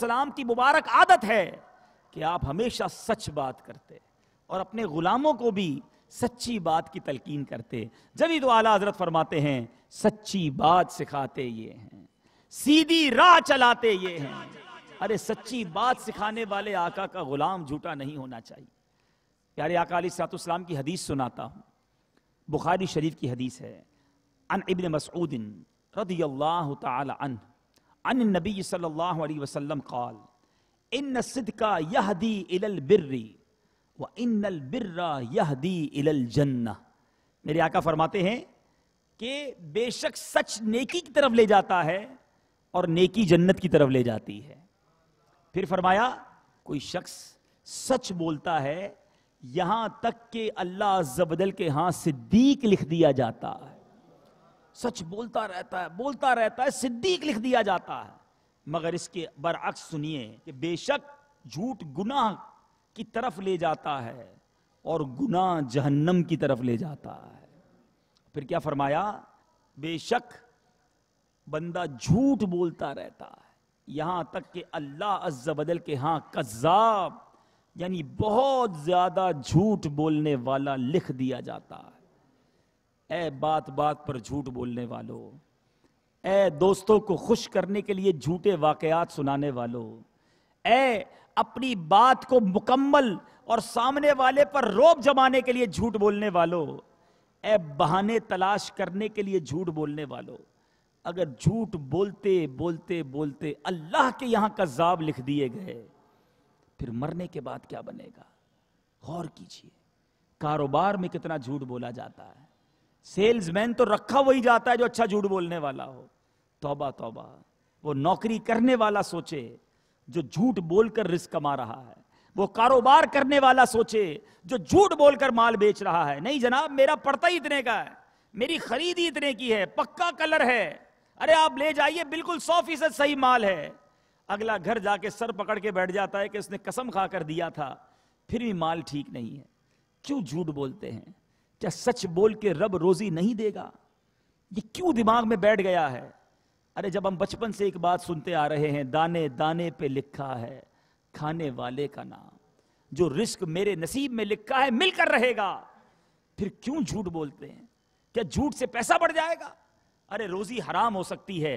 Speaker 2: सलाम की मुबारक आदत है कि आप हमेशा सच बात करते और अपने गुलामों को भी सच्ची बात की तलकीन करते जब ही तो आला हजरत फरमाते हैं सच्ची बात सिखाते ये हैं सीधी राह चलाते ये हैं अरे सच्ची बात सिखाने वाले आका का गुलाम झूठा नहीं होना चाहिए प्यारे आका अली सातुस्लाम की हदीस सुनाता हूँ बुखारी शरीफ की हदीस है अन इबन मसऊदिन रदी अल्लाह तन अन नबी सल्लल्लाहु अलैहि वसल्लम काल इन सिदका यह दी इलल बिर्री व इन बिर्रा यह दी जन्ना मेरे आका फरमाते हैं कि बेशक सच नेकी की तरफ ले जाता है और नेकी जन्नत की तरफ ले जाती है फिर फरमाया कोई शख्स सच बोलता है यहां तक कि अल्लाह जबदल के हाथ सिद्दीक लिख दिया जाता है सच बोलता रहता है बोलता रहता है सिद्दीक लिख दिया जाता है मगर इसके बरअक्स सुनिए कि बेशक झूठ गुनाह की तरफ ले जाता है और गुनाह जहन्नम की तरफ ले जाता है फिर क्या फरमाया बेशक बंदा झूठ बोलता रहता है यहां तक कि अल्लाह अज्जबदल के हां कज्जाब यानी बहुत ज्यादा झूठ बोलने वाला लिख दिया जाता है ए बात बात पर झूठ बोलने वालों ए दोस्तों को खुश करने के लिए झूठे वाकयात सुनाने वालों ए अपनी बात को मुकम्मल और सामने वाले पर रोब जमाने के लिए झूठ बोलने वालों ए बहाने तलाश करने के लिए झूठ बोलने वालों अगर झूठ बोलते बोलते बोलते अल्लाह के यहां कज्जाब लिख दिए गए फिर मरने के बाद क्या बनेगा गौर कीजिए कारोबार में कितना झूठ बोला जाता है सेल्समैन तो रखा वही जाता है जो अच्छा झूठ बोलने वाला हो तोबा तोबा वो नौकरी करने वाला सोचे जो झूठ बोलकर रिस्क कमा रहा है वो कारोबार करने वाला सोचे जो झूठ बोलकर माल बेच रहा है नहीं जनाब मेरा पड़ता ही इतने का है मेरी खरीदी इतने की है पक्का कलर है अरे आप ले जाइए बिल्कुल सौ फीसद सही माल है अगला घर जाके सर पकड़ के बैठ जाता है कि उसने कसम खा कर दिया था फिर भी माल ठीक नहीं है क्यों झूठ बोलते हैं क्या सच बोल के रब रोजी नहीं देगा ये क्यों दिमाग में बैठ गया है अरे जब हम बचपन से एक बात सुनते आ रहे हैं दाने दाने पे लिखा है खाने वाले का नाम जो रिस्क मेरे नसीब में लिखा है मिलकर रहेगा फिर क्यों झूठ बोलते हैं क्या झूठ से पैसा बढ़ जाएगा अरे रोजी हराम हो सकती है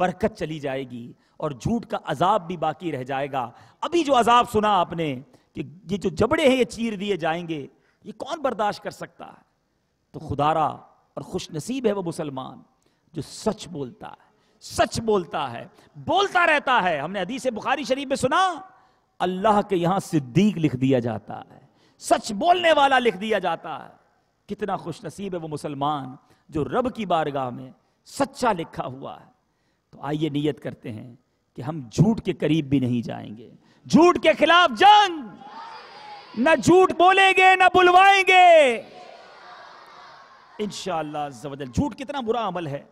Speaker 2: बरकत चली जाएगी और झूठ का अजाब भी बाकी रह जाएगा अभी जो अजाब सुना आपने कि ये जो जबड़े हैं ये चीर दिए जाएंगे ये कौन बर्दाश्त कर सकता है तो खुदारा और खुश नसीब है वो मुसलमान जो सच बोलता है सच बोलता है बोलता रहता है हमने से बुखारी शरीफ में सुना अल्लाह के यहां सिद्दीक लिख दिया जाता है सच बोलने वाला लिख दिया जाता है कितना खुश नसीब है वो मुसलमान जो रब की बारगाह में सच्चा लिखा हुआ है तो आइए नियत करते हैं कि हम झूठ के करीब भी नहीं जाएंगे झूठ के खिलाफ जंग न झूठ बोलेंगे न बुलवाएंगे इन जवजल झूठ कितना बुरा अमल है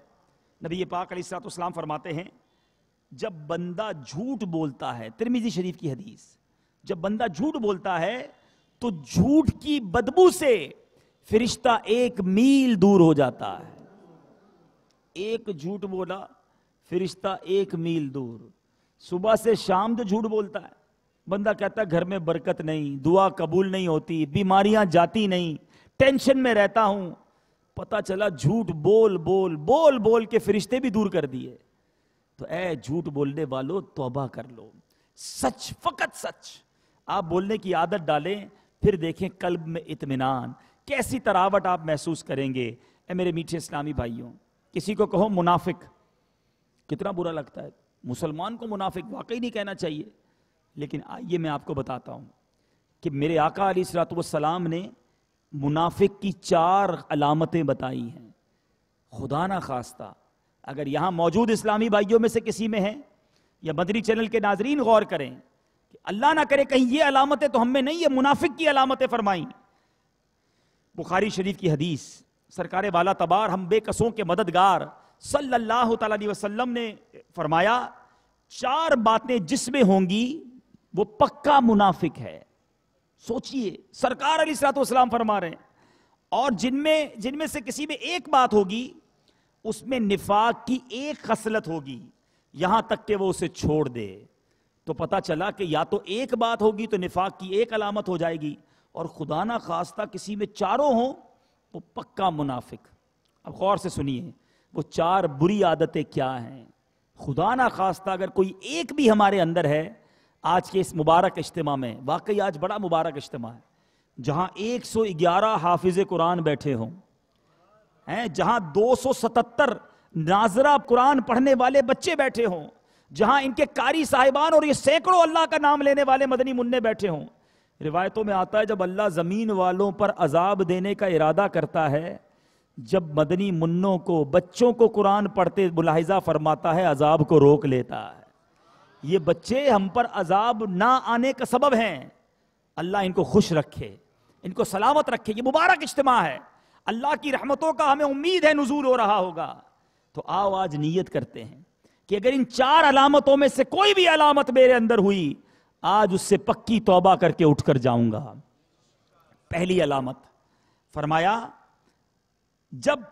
Speaker 2: नबी पाक अली सलाम फरमाते हैं जब बंदा झूठ बोलता है तिरमिजी शरीफ की हदीस जब बंदा झूठ बोलता है तो झूठ की बदबू से फिरिश्ता एक मील दूर हो जाता है एक झूठ बोला फिरिश्ता एक मील दूर सुबह से शाम जो तो झूठ बोलता है बंदा कहता है घर में बरकत नहीं दुआ कबूल नहीं होती बीमारियां जाती नहीं टेंशन में रहता हूं पता चला झूठ बोल बोल बोल बोल के फरिश्ते भी दूर कर दिए तो ऐ झूठ बोलने वालों तोबा कर लो सच फकत सच आप बोलने की आदत डालें फिर देखें कल्ब में इतमान कैसी तरावट आप महसूस करेंगे ऐ मेरे मीठे इस्लामी भाइयों किसी को कहो मुनाफिक कितना बुरा लगता है मुसलमान को मुनाफिक वाकई नहीं कहना चाहिए लेकिन आइए मैं आपको बताता हूं कि मेरे आका अली सलातम ने मुनाफिक की चार अलामतें बताई हैं खुदा ना खास्ता अगर यहां मौजूद इस्लामी भाइयों में से किसी में है या बदरी चैनल के नाजरीन गौर करें कि अल्लाह ना करे कहीं ये अलामतें तो हमें नहीं ये मुनाफिक की अलामतें फरमाई बुखारी शरीफ की हदीस सरकार वाला तबार हम बेकसों के मददगार सल्लल्लाहु अलैहि वसल्लम ने फरमाया चार बातें जिसमें होंगी वो पक्का मुनाफिक है सोचिए सरकार अली सलाम फरमा रहे हैं और जिनमें जिनमें से किसी में एक बात होगी उसमें निफाक की एक खसलत होगी यहां तक कि वो उसे छोड़ दे तो पता चला कि या तो एक बात होगी तो निफाक की एक अलामत हो जाएगी और खुदा ना खास्ता किसी में चारों हों वो पक्का मुनाफिक अब गौर से सुनिए वो चार बुरी आदतें क्या हैं खुदा ना खास्ता अगर कोई एक भी हमारे अंदर है आज के इस मुबारक इज्तम में वाकई आज बड़ा मुबारक इज्तम है जहाँ एक सौ ग्यारह हाफिज कुरान बैठे हों हैं जहां 277 नाजरा कुरान पढ़ने वाले बच्चे बैठे हों जहां इनके कारी साहिबान और ये सैकड़ों अल्लाह का नाम लेने वाले मदनी मुन्ने बैठे हों रिवायतों में आता है जब अल्लाह ज़मीन वालों पर अजाब देने का इरादा करता है जब मदनी मुन्नों को बच्चों को कुरान पढ़ते मुलाहिजा फरमाता है अजाब को रोक लेता है ये बच्चे हम पर अजाब ना आने का सबब हैं अल्लाह इनको खुश रखे इनको सलामत रखे ये मुबारक इज्तम है अल्लाह की रहमतों का हमें उम्मीद है नजूर हो रहा होगा तो आओ आज नीयत करते हैं कि अगर इन चार अलामतों में से कोई भी अलामत मेरे अंदर हुई आज उससे पक्की तोबा करके उठकर जाऊंगा पहली अलामत फरमाया जब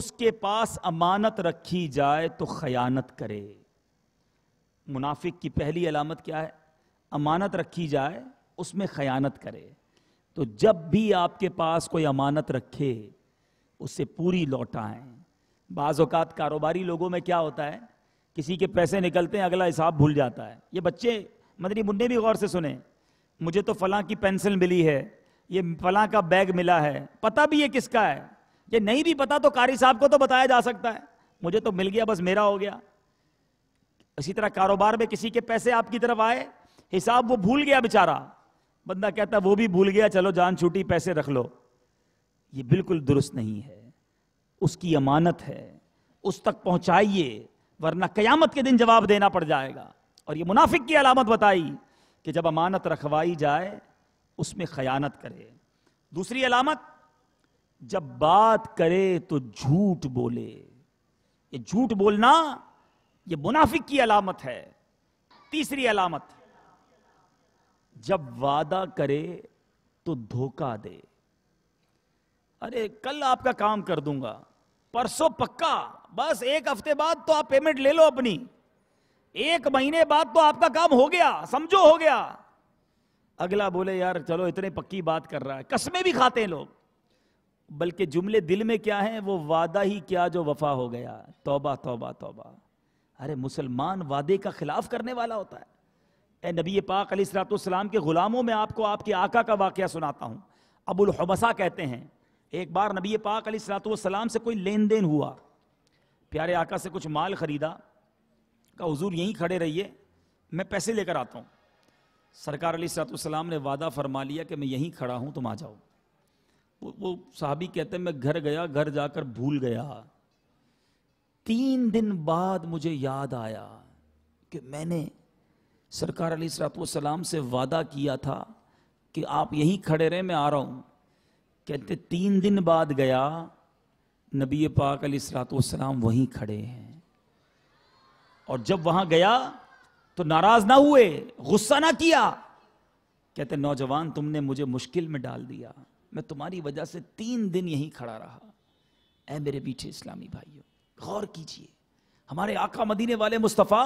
Speaker 2: उसके पास अमानत रखी जाए तो खयानत करे मुनाफिक की पहली अलामत क्या है अमानत रखी जाए उसमें खयानत करे तो जब भी आपके पास कोई अमानत रखे उससे पूरी लौटाएं बाज़ात कारोबारी लोगों में क्या होता है किसी के पैसे निकलते हैं अगला हिसाब भूल जाता है ये बच्चे मदनी मुन्ने भी गौर से सुने मुझे तो फलां की पेंसिल मिली है ये फलां का बैग मिला है पता भी ये किसका है ये नहीं भी पता तो कारी साहब को तो बताया जा सकता है मुझे तो मिल गया बस मेरा हो गया इसी तरह कारोबार में किसी के पैसे आपकी तरफ आए हिसाब वो भूल गया बेचारा बंदा कहता वो भी भूल गया चलो जान छूटी पैसे रख लो ये बिल्कुल दुरुस्त नहीं है उसकी अमानत है उस तक पहुंचाइए वरना कयामत के दिन जवाब देना पड़ जाएगा और ये मुनाफिक की अलामत बताई कि जब अमानत रखवाई जाए उसमें खयानत करे दूसरी अलामत जब बात करे तो झूठ बोले ये झूठ बोलना ये मुनाफिक की अलामत है तीसरी अलामत जब वादा करे तो धोखा दे अरे कल आपका काम कर दूंगा परसों पक्का बस एक हफ्ते बाद तो आप पेमेंट ले लो अपनी एक महीने बाद तो आपका काम हो गया समझो हो गया अगला बोले यार चलो इतने पक्की बात कर रहा है कसमें भी खाते हैं लोग बल्कि जुमले दिल में क्या है वो वादा ही क्या जो वफा हो गया तोबा तोबा तोबा अरे मुसलमान वादे का खिलाफ करने वाला होता है नबी पाक सलाम के ग़ुलामों में आपको आपके आका का वाक़ सुनाता हूँ अबुल हमसा कहते हैं एक बार नबी पाक सलाम से कोई लेन देन हुआ प्यारे आका से कुछ माल ख़रीदा का हजूर यहीं खड़े रहिए मैं पैसे लेकर आता हूँ सरकार सलाम ने वादा फरमा लिया कि मैं यहीं खड़ा हूँ तुम आ जाओ वो, वो साहबी कहते मैं घर गया घर जाकर भूल गया तीन दिन बाद मुझे याद आया कि मैंने सरकार अली सलाम से वादा किया था कि आप यहीं खड़े रहे मैं आ रहा हूँ कहते तीन दिन बाद गया नबी पाक अली सलाम वहीं खड़े हैं और जब वहाँ गया तो नाराज ना हुए गुस्सा ना किया कहते नौजवान तुमने मुझे मुश्किल में डाल दिया मैं तुम्हारी वजह से तीन दिन यहीं खड़ा रहा ऐ मेरे पीछे इस्लामी भाइयों गौर कीजिए हमारे आका मदीने वाले मुस्तफ़ा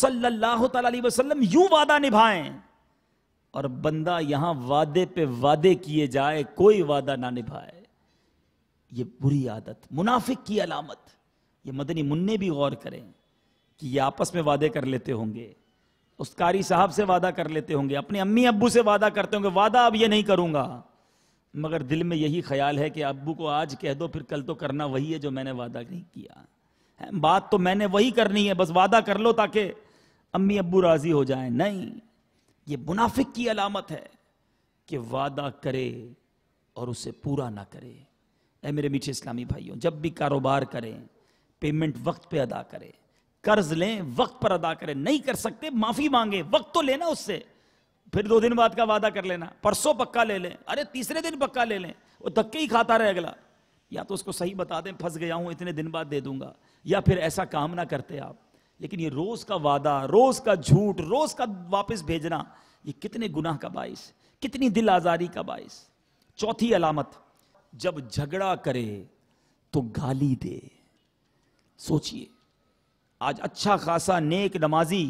Speaker 2: सल्लल्लाहु अलैहि वसल्लम यूं वादा निभाएं और बंदा यहां वादे पे वादे किए जाए कोई वादा ना निभाए ये बुरी आदत मुनाफिक की अलामत ये मदनी मुन्ने भी गौर करें कि ये आपस में वादे कर लेते होंगे उस कारी साहब से वादा कर लेते होंगे अपने अम्मी अब्बू से वादा करते होंगे वादा अब ये नहीं करूंगा मगर दिल में यही ख्याल है कि अब्बू को आज कह दो फिर कल तो करना वही है जो मैंने वादा नहीं किया बात तो मैंने वही करनी है बस वादा कर लो ताकि अम्मी अब्बू राजी हो जाए नहीं ये मुनाफिक की अलामत है कि वादा करे और उसे पूरा ना करे ऐ मेरे मीठे इस्लामी भाइयों जब भी कारोबार करें पेमेंट वक्त पे अदा करें कर्ज लें वक्त पर अदा करें नहीं कर सकते माफी मांगे वक्त तो लेना उससे फिर दो दिन बाद का वादा कर लेना परसों पक्का ले लें अरे तीसरे दिन पक्का ले लें वो धक्के ही खाता रहे अगला या तो उसको सही बता दें फंस गया हूं इतने दिन बाद दे दूंगा या फिर ऐसा काम ना करते आप लेकिन ये रोज का वादा रोज का झूठ रोज का वापस भेजना ये कितने गुनाह का बायस कितनी दिल आजारी का बायस चौथी अलामत जब झगड़ा करे तो गाली दे सोचिए आज अच्छा खासा नेक नमाजी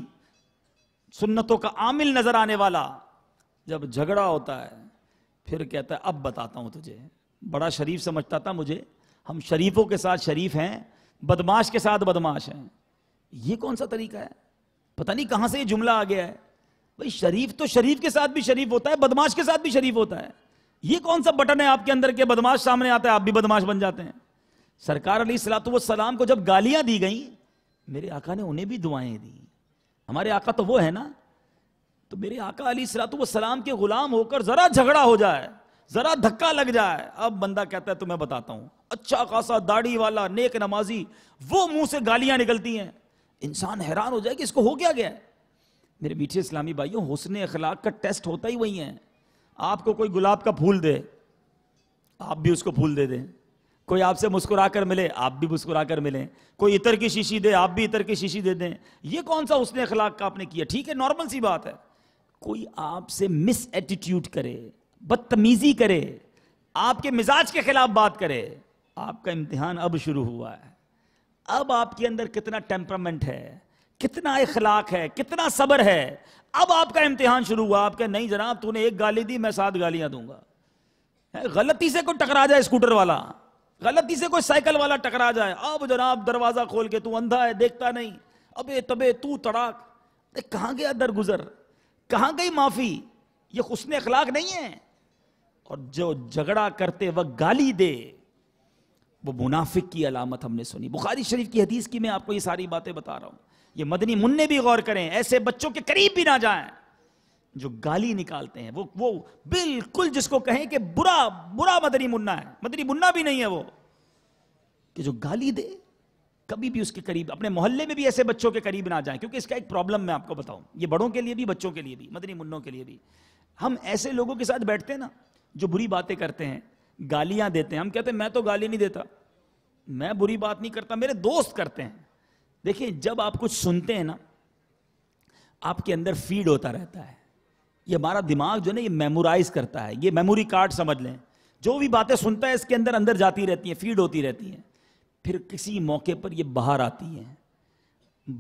Speaker 2: सुन्नतों का आमिल नजर आने वाला जब झगड़ा होता है फिर कहता है अब बताता हूं तुझे बड़ा शरीफ समझता था मुझे हम शरीफों के साथ शरीफ हैं बदमाश के साथ बदमाश हैं ये कौन सा तरीका है पता नहीं कहां से ये जुमला आ गया है भाई शरीफ तो शरीफ के साथ भी शरीफ होता है बदमाश के साथ भी शरीफ होता है ये कौन सा बटन है आपके अंदर के बदमाश सामने आता है आप भी बदमाश बन जाते हैं सरकार अली सलाम को जब गालियां दी गई मेरे आका ने उन्हें भी दुआएं दी हमारे आका तो वो है ना तो मेरे आका अली सलाम के गुलाम होकर जरा झगड़ा हो जाए જરા ધક્કા લગ જાયબ બંદા કહેતા હું અચ્છા खासा દાઢી વાલા નેક намаજી વો મોં સે ગાલિયા નિકલતી હે ઇન્સાન હેરાન હો જાયે કે ઇસકો હો ગયા ગયા હે મેરે બીચે ઇસ્લામી ભાઈઓ હસને اخલાક કા ટેસ્ટ હોતા હી વહી હે આપકો કોઈ ગુલાબ કા ફૂલ દે આપ ભી ઉસકો ફૂલ દે દે કોઈ આપ સે મુસ્કુરાકર મિલે આપ ભી મુસ્કુરાકર મિલે કોઈ ઇતર કી શીશી દે આપ ભી ઇતર કી શીશી દે દે યે કонસા હસને اخલાક કા અપને કિયા ઠીક હે નોર્મલ સી બાત હે કોઈ આપ સે મિસ એટિટ્યુડ કરે बदतमीजी करे आपके मिजाज के खिलाफ बात करे आपका इम्तिहान अब शुरू हुआ है अब आपके अंदर कितना टेम्परामेंट है कितना इखलाक है कितना सब्र है अब आपका इम्तिहान शुरू हुआ आपके नहीं जनाब तूने एक गाली दी मैं सात गालियां दूंगा गलती से कोई टकरा जाए स्कूटर वाला गलती से कोई साइकिल वाला टकरा जाए अब जनाब दरवाजा खोल के तू अंधा है देखता नहीं अबे तबे तू तड़ाक कहाँ गया दरगुजर कहाँ गई माफी ये खुशन अखलाक नहीं है और जो झगड़ा करते वक्त गाली दे वो मुनाफिक की अलामत हमने सुनी बुखारी शरीफ की हदीस की मैं आपको ये सारी बातें बता रहा हूं ये मदनी मुन्ने भी गौर करें ऐसे बच्चों के करीब भी ना जाएं जो गाली निकालते हैं वो वो बिल्कुल जिसको कहें कि बुरा बुरा मदनी मुन्ना है मदनी मुन्ना भी नहीं है वो कि जो गाली दे कभी भी उसके करीब अपने मोहल्ले में भी ऐसे बच्चों के करीब ना जाएं क्योंकि इसका एक प्रॉब्लम मैं आपको बताऊं ये बड़ों के लिए भी बच्चों के लिए भी मदनी मुन्नों के लिए भी हम ऐसे लोगों के साथ बैठते हैं ना जो बुरी बातें करते हैं गालियां देते हैं हम कहते हैं मैं तो गाली नहीं देता मैं बुरी बात नहीं करता मेरे दोस्त करते हैं देखिए जब आप कुछ सुनते हैं ना आपके अंदर फीड होता रहता है ये हमारा दिमाग जो ना ये मेमोराइज करता है ये मेमोरी कार्ड समझ लें जो भी बातें सुनता है इसके अंदर अंदर जाती रहती हैं फीड होती रहती हैं फिर किसी मौके पर ये बाहर आती हैं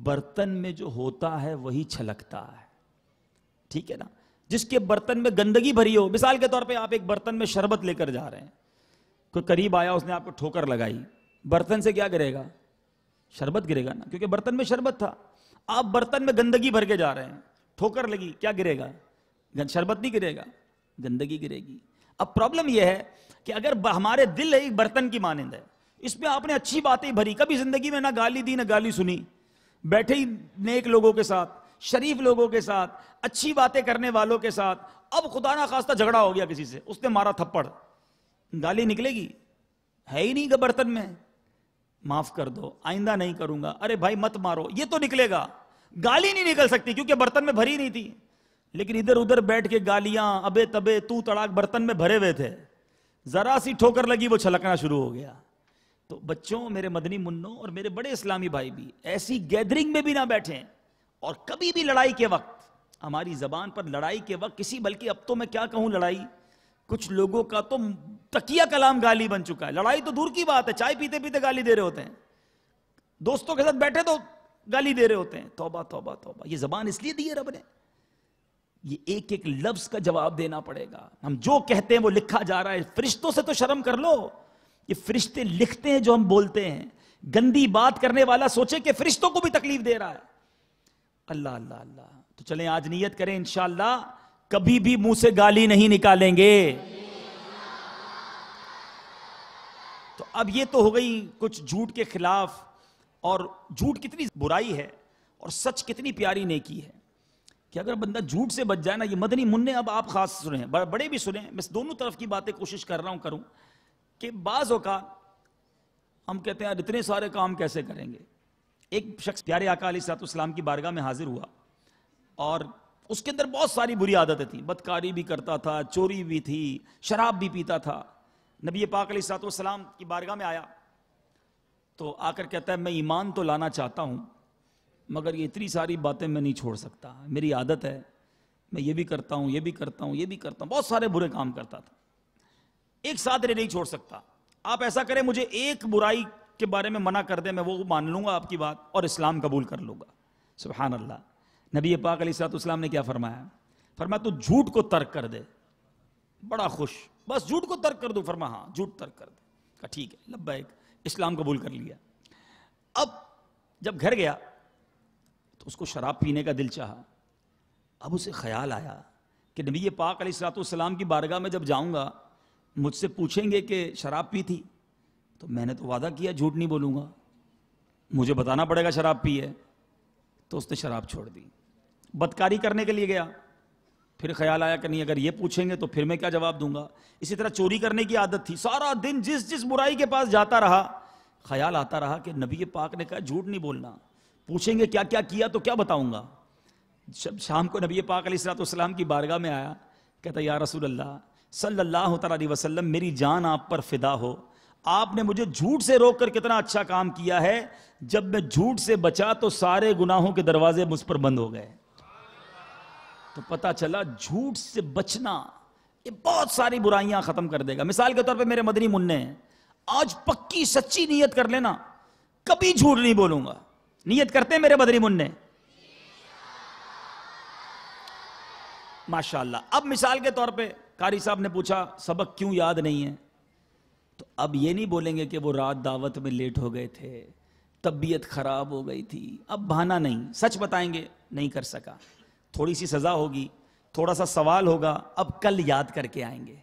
Speaker 2: बर्तन में जो होता है वही छलकता है ठीक है ना जिसके बर्तन में गंदगी भरी हो मिसाल के तौर पे आप एक बर्तन में शरबत लेकर जा रहे हैं कोई करीब आया उसने आपको ठोकर लगाई बर्तन से क्या गिरेगा शरबत गिरेगा ना क्योंकि बर्तन में शरबत था आप बर्तन में गंदगी भर के जा रहे हैं ठोकर लगी क्या गिरेगा शरबत नहीं गिरेगा गंदगी गिरेगी अब प्रॉब्लम यह है कि अगर हमारे दिल एक बर्तन की मानंद है इसमें आपने अच्छी बातें भरी कभी जिंदगी में ना गाली दी ना गाली सुनी बैठे ही नेक लोगों के साथ शरीफ लोगों के साथ अच्छी बातें करने वालों के साथ अब खुदा ना खास्ता झगड़ा हो गया किसी से उसने मारा थप्पड़ गाली निकलेगी है ही नहीं का बर्तन में माफ कर दो आइंदा नहीं करूंगा अरे भाई मत मारो ये तो निकलेगा गाली नहीं निकल सकती क्योंकि बर्तन में भरी नहीं थी लेकिन इधर उधर बैठ के गालियां अबे तबे तू तड़ाक बर्तन में भरे हुए थे जरा सी ठोकर लगी वो छलकना शुरू हो गया तो बच्चों मेरे मदनी मुन्नो और मेरे बड़े इस्लामी भाई भी ऐसी गैदरिंग में भी ना बैठें और कभी भी लड़ाई के वक्त हमारी जबान पर लड़ाई के वक्त किसी बल्कि अब तो मैं क्या कहूं लड़ाई कुछ लोगों का तो तकिया कलाम गाली बन चुका है लड़ाई तो दूर की बात है चाय पीते पीते गाली दे रहे होते हैं दोस्तों के साथ बैठे तो गाली दे रहे होते हैं तोबा तोबा तोबा ये जबान इसलिए दी है रब ने ये एक एक लफ्ज का जवाब देना पड़ेगा हम जो कहते हैं वो लिखा जा रहा है फरिश्तों से तो शर्म कर लो ये फरिश्ते लिखते हैं जो हम बोलते हैं गंदी बात करने वाला सोचे कि फरिश्तों को भी तकलीफ दे रहा है अल्लाह अल्लाह अल्लाह तो चलें आज नियत करें इंशाला कभी भी मुंह से गाली नहीं निकालेंगे तो अब ये तो हो गई कुछ झूठ के खिलाफ और झूठ कितनी बुराई है और सच कितनी प्यारी नेकी है कि अगर बंदा झूठ से बच जाए ना ये मदनी मुन्ने अब आप खास सुने बड़े भी सुने मैं दोनों तरफ की बातें कोशिश कर रहा हूं करूं कि बाज़ हम कहते हैं इतने सारे काम कैसे करेंगे एक शख्स प्यारे आका सलाम की बारगाह में हाजिर हुआ और उसके अंदर बहुत सारी बुरी आदतें थी बदकारी भी करता था चोरी भी थी शराब भी पीता था नबी पाक सलाम की बारगाह में आया तो आकर कहता है मैं ईमान तो लाना चाहता हूँ मगर ये इतनी सारी बातें मैं नहीं छोड़ सकता मेरी आदत है मैं ये भी करता हूँ ये भी करता हूँ ये भी करता हूँ बहुत सारे बुरे काम करता था एक साथ नहीं छोड़ सकता आप ऐसा करें मुझे एक बुराई के बारे में मना कर दे मैं वो मान लूंगा आपकी बात और इस्लाम कबूल कर लूंगा सुबहान अल्लाह नबी पाक अलीसलाम ने क्या फरमाया फरमाया तू झूठ को तर्क कर दे बड़ा खुश बस झूठ को तर्क कर दो फरमा हाँ झूठ तर्क कर दे ठीक है एक इस्लाम कबूल कर लिया अब जब घर गया तो उसको शराब पीने का दिल चाहा अब उसे ख्याल आया कि नबी पाक सलाम की बारगाह में जब जाऊंगा मुझसे पूछेंगे कि शराब पी थी तो मैंने तो वादा किया झूठ नहीं बोलूँगा मुझे बताना पड़ेगा शराब पी है तो उसने शराब छोड़ दी बदकारी करने के लिए गया फिर ख्याल आया कि नहीं अगर ये पूछेंगे तो फिर मैं क्या जवाब दूंगा इसी तरह चोरी करने की आदत थी सारा दिन जिस जिस बुराई के पास जाता रहा ख्याल आता रहा कि नबी पाक ने कहा झूठ नहीं बोलना पूछेंगे क्या क्या किया तो क्या बताऊंगा जब शाम को नबी पाक सलाम की बारगाह में आया कहता यार रसूल अल्लाह सल्लल्लाहु वसलम मेरी जान आप पर फिदा हो आपने मुझे झूठ से रोक कर कितना अच्छा काम किया है जब मैं झूठ से बचा तो सारे गुनाहों के दरवाजे मुझ पर बंद हो गए तो पता चला झूठ से बचना ये बहुत सारी बुराइयां खत्म कर देगा मिसाल के तौर पे मेरे मदनी मुन्ने आज पक्की सच्ची नीयत कर लेना कभी झूठ नहीं बोलूंगा नीयत करते हैं मेरे मदनी मुन्ने माशाल्लाह अब मिसाल के तौर पे कारी साहब ने पूछा सबक क्यों याद नहीं है तो अब ये नहीं बोलेंगे कि वो रात दावत में लेट हो गए थे तबीयत खराब हो गई थी अब बहाना नहीं सच बताएंगे नहीं कर सका थोड़ी सी सजा होगी थोड़ा सा सवाल होगा अब कल याद करके आएंगे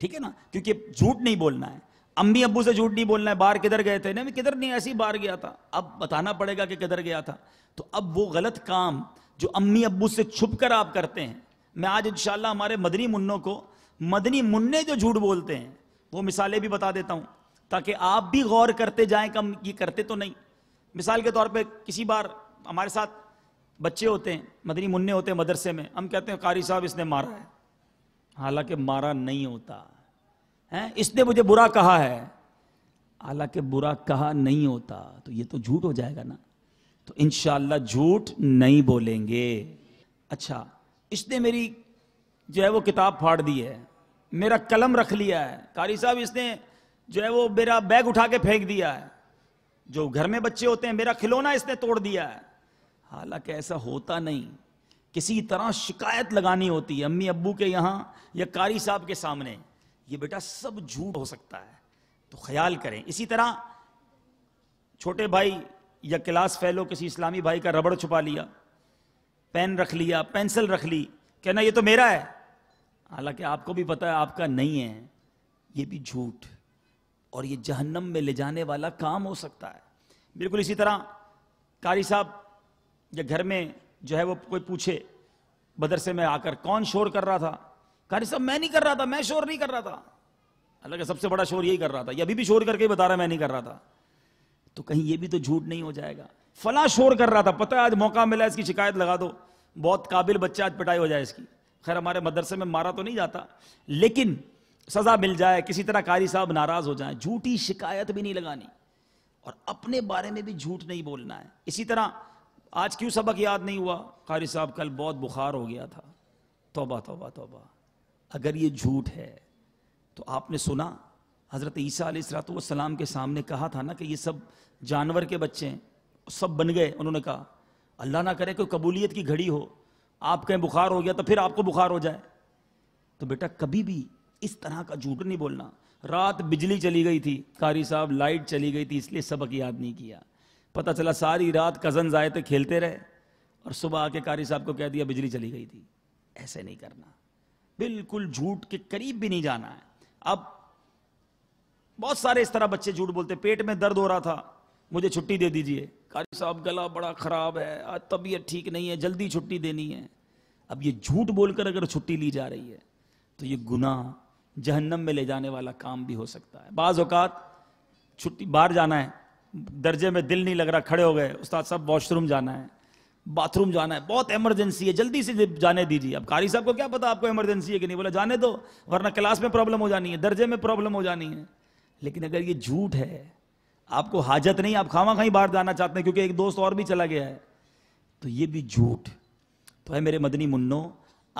Speaker 2: ठीक है ना क्योंकि झूठ नहीं बोलना है अम्मी अबू से झूठ नहीं बोलना है बाहर किधर गए थे नहीं किधर नहीं ऐसी बाहर गया था अब बताना पड़ेगा कि किधर गया था तो अब वो गलत काम जो अम्मी अबू से छुप कर आप करते हैं मैं आज इंशाल्लाह हमारे मदनी मुन्नों को मदनी मुन्ने जो झूठ बोलते हैं वो मिसालें भी बता देता हूं ताकि आप भी गौर करते जाएं कम ये करते तो नहीं मिसाल के तौर पे किसी बार हमारे साथ बच्चे होते हैं मदनी मुन्ने होते हैं मदरसे में हम कहते हैं कारी साहब इसने मारा है हालांकि मारा नहीं होता है इसने मुझे बुरा कहा है हालांकि बुरा कहा नहीं होता तो ये तो झूठ हो जाएगा ना तो इन झूठ नहीं बोलेंगे अच्छा इसने मेरी जो है वो किताब फाड़ दी है मेरा कलम रख लिया है कारी साहब इसने जो है वो मेरा बैग उठा के फेंक दिया है जो घर में बच्चे होते हैं मेरा खिलौना इसने तोड़ दिया है हालांकि ऐसा होता नहीं किसी तरह शिकायत लगानी होती है अम्मी अब्बू के यहाँ या कारी साहब के सामने ये बेटा सब झूठ हो सकता है तो ख्याल करें इसी तरह छोटे भाई या क्लास फेलो किसी इस्लामी भाई का रबड़ छुपा लिया पेन रख लिया पेंसिल रख ली कहना ये तो मेरा है हालांकि आपको भी पता है आपका नहीं है ये भी झूठ और ये जहन्नम में ले जाने वाला काम हो सकता है बिल्कुल इसी तरह कारी साहब या घर में जो है वो कोई पूछे मदरसे में आकर कौन शोर कर रहा था कारी साहब मैं नहीं कर रहा था मैं शोर नहीं कर रहा था हालांकि सबसे बड़ा शोर यही कर रहा था ये अभी भी शोर करके बता रहा मैं नहीं कर रहा था तो कहीं ये भी तो झूठ नहीं हो जाएगा फला शोर कर रहा था पता है आज मौका मिला इसकी शिकायत लगा दो बहुत काबिल बच्चा आज पिटाई हो जाए इसकी खैर हमारे मदरसे में मारा तो नहीं जाता लेकिन सजा मिल जाए किसी तरह कारी साहब नाराज हो जाए झूठी शिकायत भी नहीं लगानी और अपने बारे में भी झूठ नहीं बोलना है इसी तरह आज क्यों सबक याद नहीं हुआ कारी साहब कल बहुत बुखार हो गया था तोबा तोबा तोबा अगर ये झूठ है तो आपने सुना हज़रत ईसा सलाम के सामने कहा था ना कि ये सब जानवर के बच्चे हैं सब बन गए उन्होंने कहा अल्लाह ना करे कोई कबूलियत की घड़ी हो आप कहें बुखार हो गया तो फिर आपको बुखार हो जाए तो बेटा कभी भी इस तरह का झूठ नहीं बोलना रात बिजली चली गई थी कारी साहब लाइट चली गई थी इसलिए सबक याद नहीं किया पता चला सारी रात कजन आए थे खेलते रहे और सुबह आके कारी साहब को कह दिया बिजली चली गई थी ऐसे नहीं करना बिल्कुल झूठ के करीब भी नहीं जाना है अब बहुत सारे इस तरह बच्चे झूठ बोलते पेट में दर्द हो रहा था मुझे छुट्टी दे दीजिए कारी साहब गला बड़ा ख़राब है आज तबीयत ठीक नहीं है जल्दी छुट्टी देनी है अब ये झूठ बोलकर अगर छुट्टी ली जा रही है तो ये गुनाह जहन्नम में ले जाने वाला काम भी हो सकता है बाज़ औकात छुट्टी बाहर जाना है दर्जे में दिल नहीं लग रहा खड़े हो गए उस्ताद साहब वॉशरूम जाना है बाथरूम जाना है बहुत इमरजेंसी है जल्दी से जाने दीजिए अब कारी साहब को क्या पता आपको इमरजेंसी है कि नहीं बोला जाने दो वरना क्लास में प्रॉब्लम हो जानी है दर्जे में प्रॉब्लम हो जानी है लेकिन अगर ये झूठ है आपको हाजत नहीं आप खामा खाई बाहर जाना चाहते हैं क्योंकि एक दोस्त और भी चला गया है तो ये भी झूठ तो है मेरे मदनी मुन्नो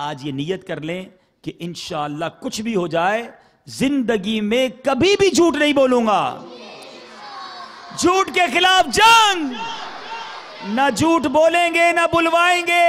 Speaker 2: आज ये नियत कर लें कि इन कुछ भी हो जाए जिंदगी में कभी भी झूठ नहीं बोलूंगा झूठ के खिलाफ जंग ना झूठ बोलेंगे ना बुलवाएंगे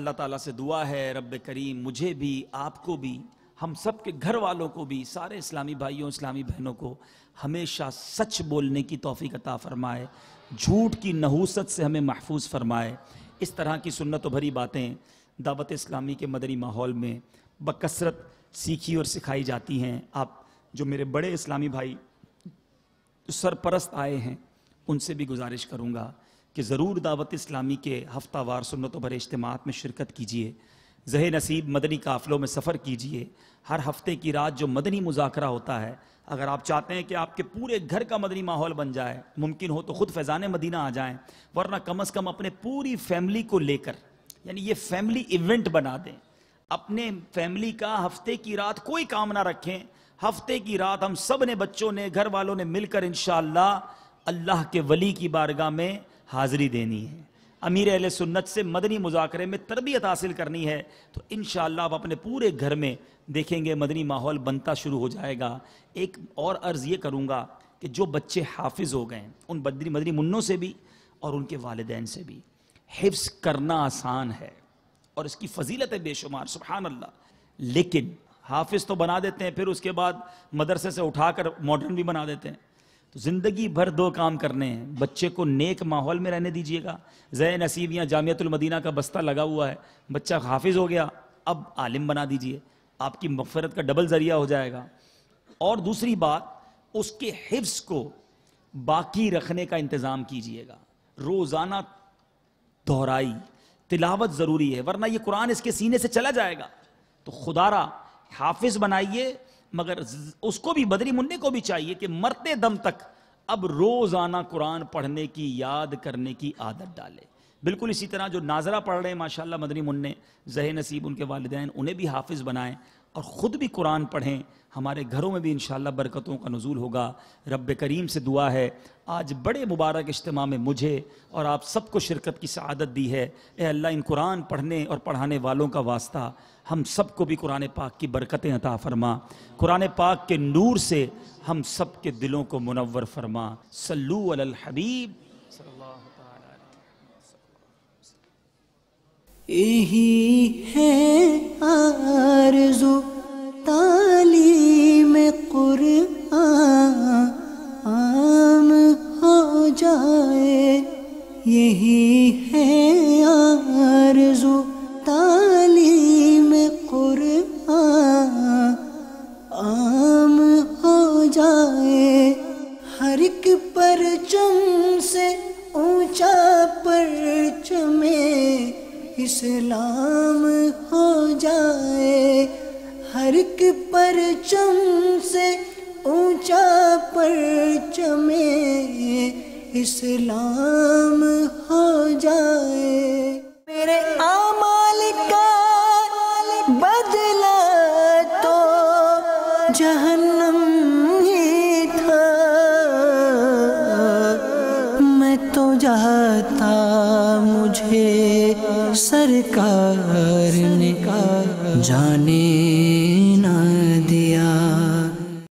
Speaker 2: अल्लाह ताला से दुआ है रब करीम मुझे भी आपको भी हम सब के घर वालों को भी सारे इस्लामी भाइयों इस्लामी बहनों को हमेशा सच बोलने की तोफ़ी अता फ़रमाए झूठ की नहूसत से हमें महफूज फरमाए इस तरह की सुन्नत भरी बातें दावत इस्लामी के मदरी माहौल में बकसरत सीखी और सिखाई जाती हैं आप जो मेरे बड़े इस्लामी भाई सरपरस्त आए हैं उनसे भी गुजारिश करूँगा कि ज़रूर दावत इस्लामी के हफ्तावार सुन्नत भरे इज्तम में शिरकत कीजिए जहे नसीब मदनी काफ़िलों में सफ़र कीजिए हर हफ्ते की रात जो मदनी मुजाकरा होता है अगर आप चाहते हैं कि आपके पूरे घर का मदनी माहौल बन जाए मुमकिन हो तो ख़ुद फैज़ान मदीना आ जाएं वरना कम अज़ कम अपने पूरी फैमिली को लेकर यानी ये फैमिली इवेंट बना दें अपने फैमिली का हफ्ते की रात कोई काम ना रखें हफ्ते की रात हम सब ने बच्चों ने घर वालों ने मिलकर इन अल्लाह के वली की बारगाह में हाज़िरी देनी है अमीर अहल सुन्नत से मदनी मुजाकरे में तरबियत हासिल करनी है तो इन आप अपने पूरे घर में देखेंगे मदनी माहौल बनता शुरू हो जाएगा एक और अर्ज़ ये करूँगा कि जो बच्चे हाफिज़ हो गए उन बदनी मदनी मुन्नों से भी और उनके वालदेन से भी हिफ्स करना आसान है और इसकी फजीलत है बेशुमार सुबहान अल्लाह लेकिन हाफिज़ तो बना देते हैं फिर उसके बाद मदरसे से उठाकर मॉडर्न भी बना देते हैं तो ज़िंदगी भर दो काम करने हैं बच्चे को नेक माहौल में रहने दीजिएगा ज़य नसीब या जामियातुलमदीना का बस्ता लगा हुआ है बच्चा हाफिज हो गया अब आलिम बना दीजिए आपकी मफफरत का डबल ज़रिया हो जाएगा और दूसरी बात उसके हिफ्स को बाकी रखने का इंतज़ाम कीजिएगा रोज़ाना दोहराई तिलावत ज़रूरी है वरना ये कुरान इसके सीने से चला जाएगा तो खुदारा हाफिज़ बनाइए मगर उसको भी बदरी मुन्ने को भी चाहिए कि मरते दम तक अब रोज़ाना कुरान पढ़ने की याद करने की आदत डाले बिल्कुल इसी तरह जो नाजरा पढ़ रहे हैं माशाल्लाह मदनी मुन्ने जहे नसीब उनके वालदेन उन्हें भी हाफिज़ बनाएं और ख़ुद भी कुरान पढ़ें हमारे घरों में भी इन बरकतों का नज़ूल होगा रब करीम से दुआ है आज बड़े मुबारक इज्तम में मुझे और आप सबको शिरकत की शादत दी है ए अल्लाह इन कुरान पढ़ने और पढ़ाने वालों का वास्ता हम सबको भी कुरान पाक की बरकतें अता फरमा कुरान पाक के नूर से हम सब के दिलों को मुनवर फरमा सल्लू अल हबीब
Speaker 1: यही है आरज़ू तालीम कुरआन आम हो जाए यही है आरज़ू तालीम कुरआन आम हो जाए हर एक परचम से ऊंचा परचम इस्लाम हो जाए हर एक परचम से ऊंचा परचमे इस्लाम हो जाए मेरे आमाल का सरकार ने जाने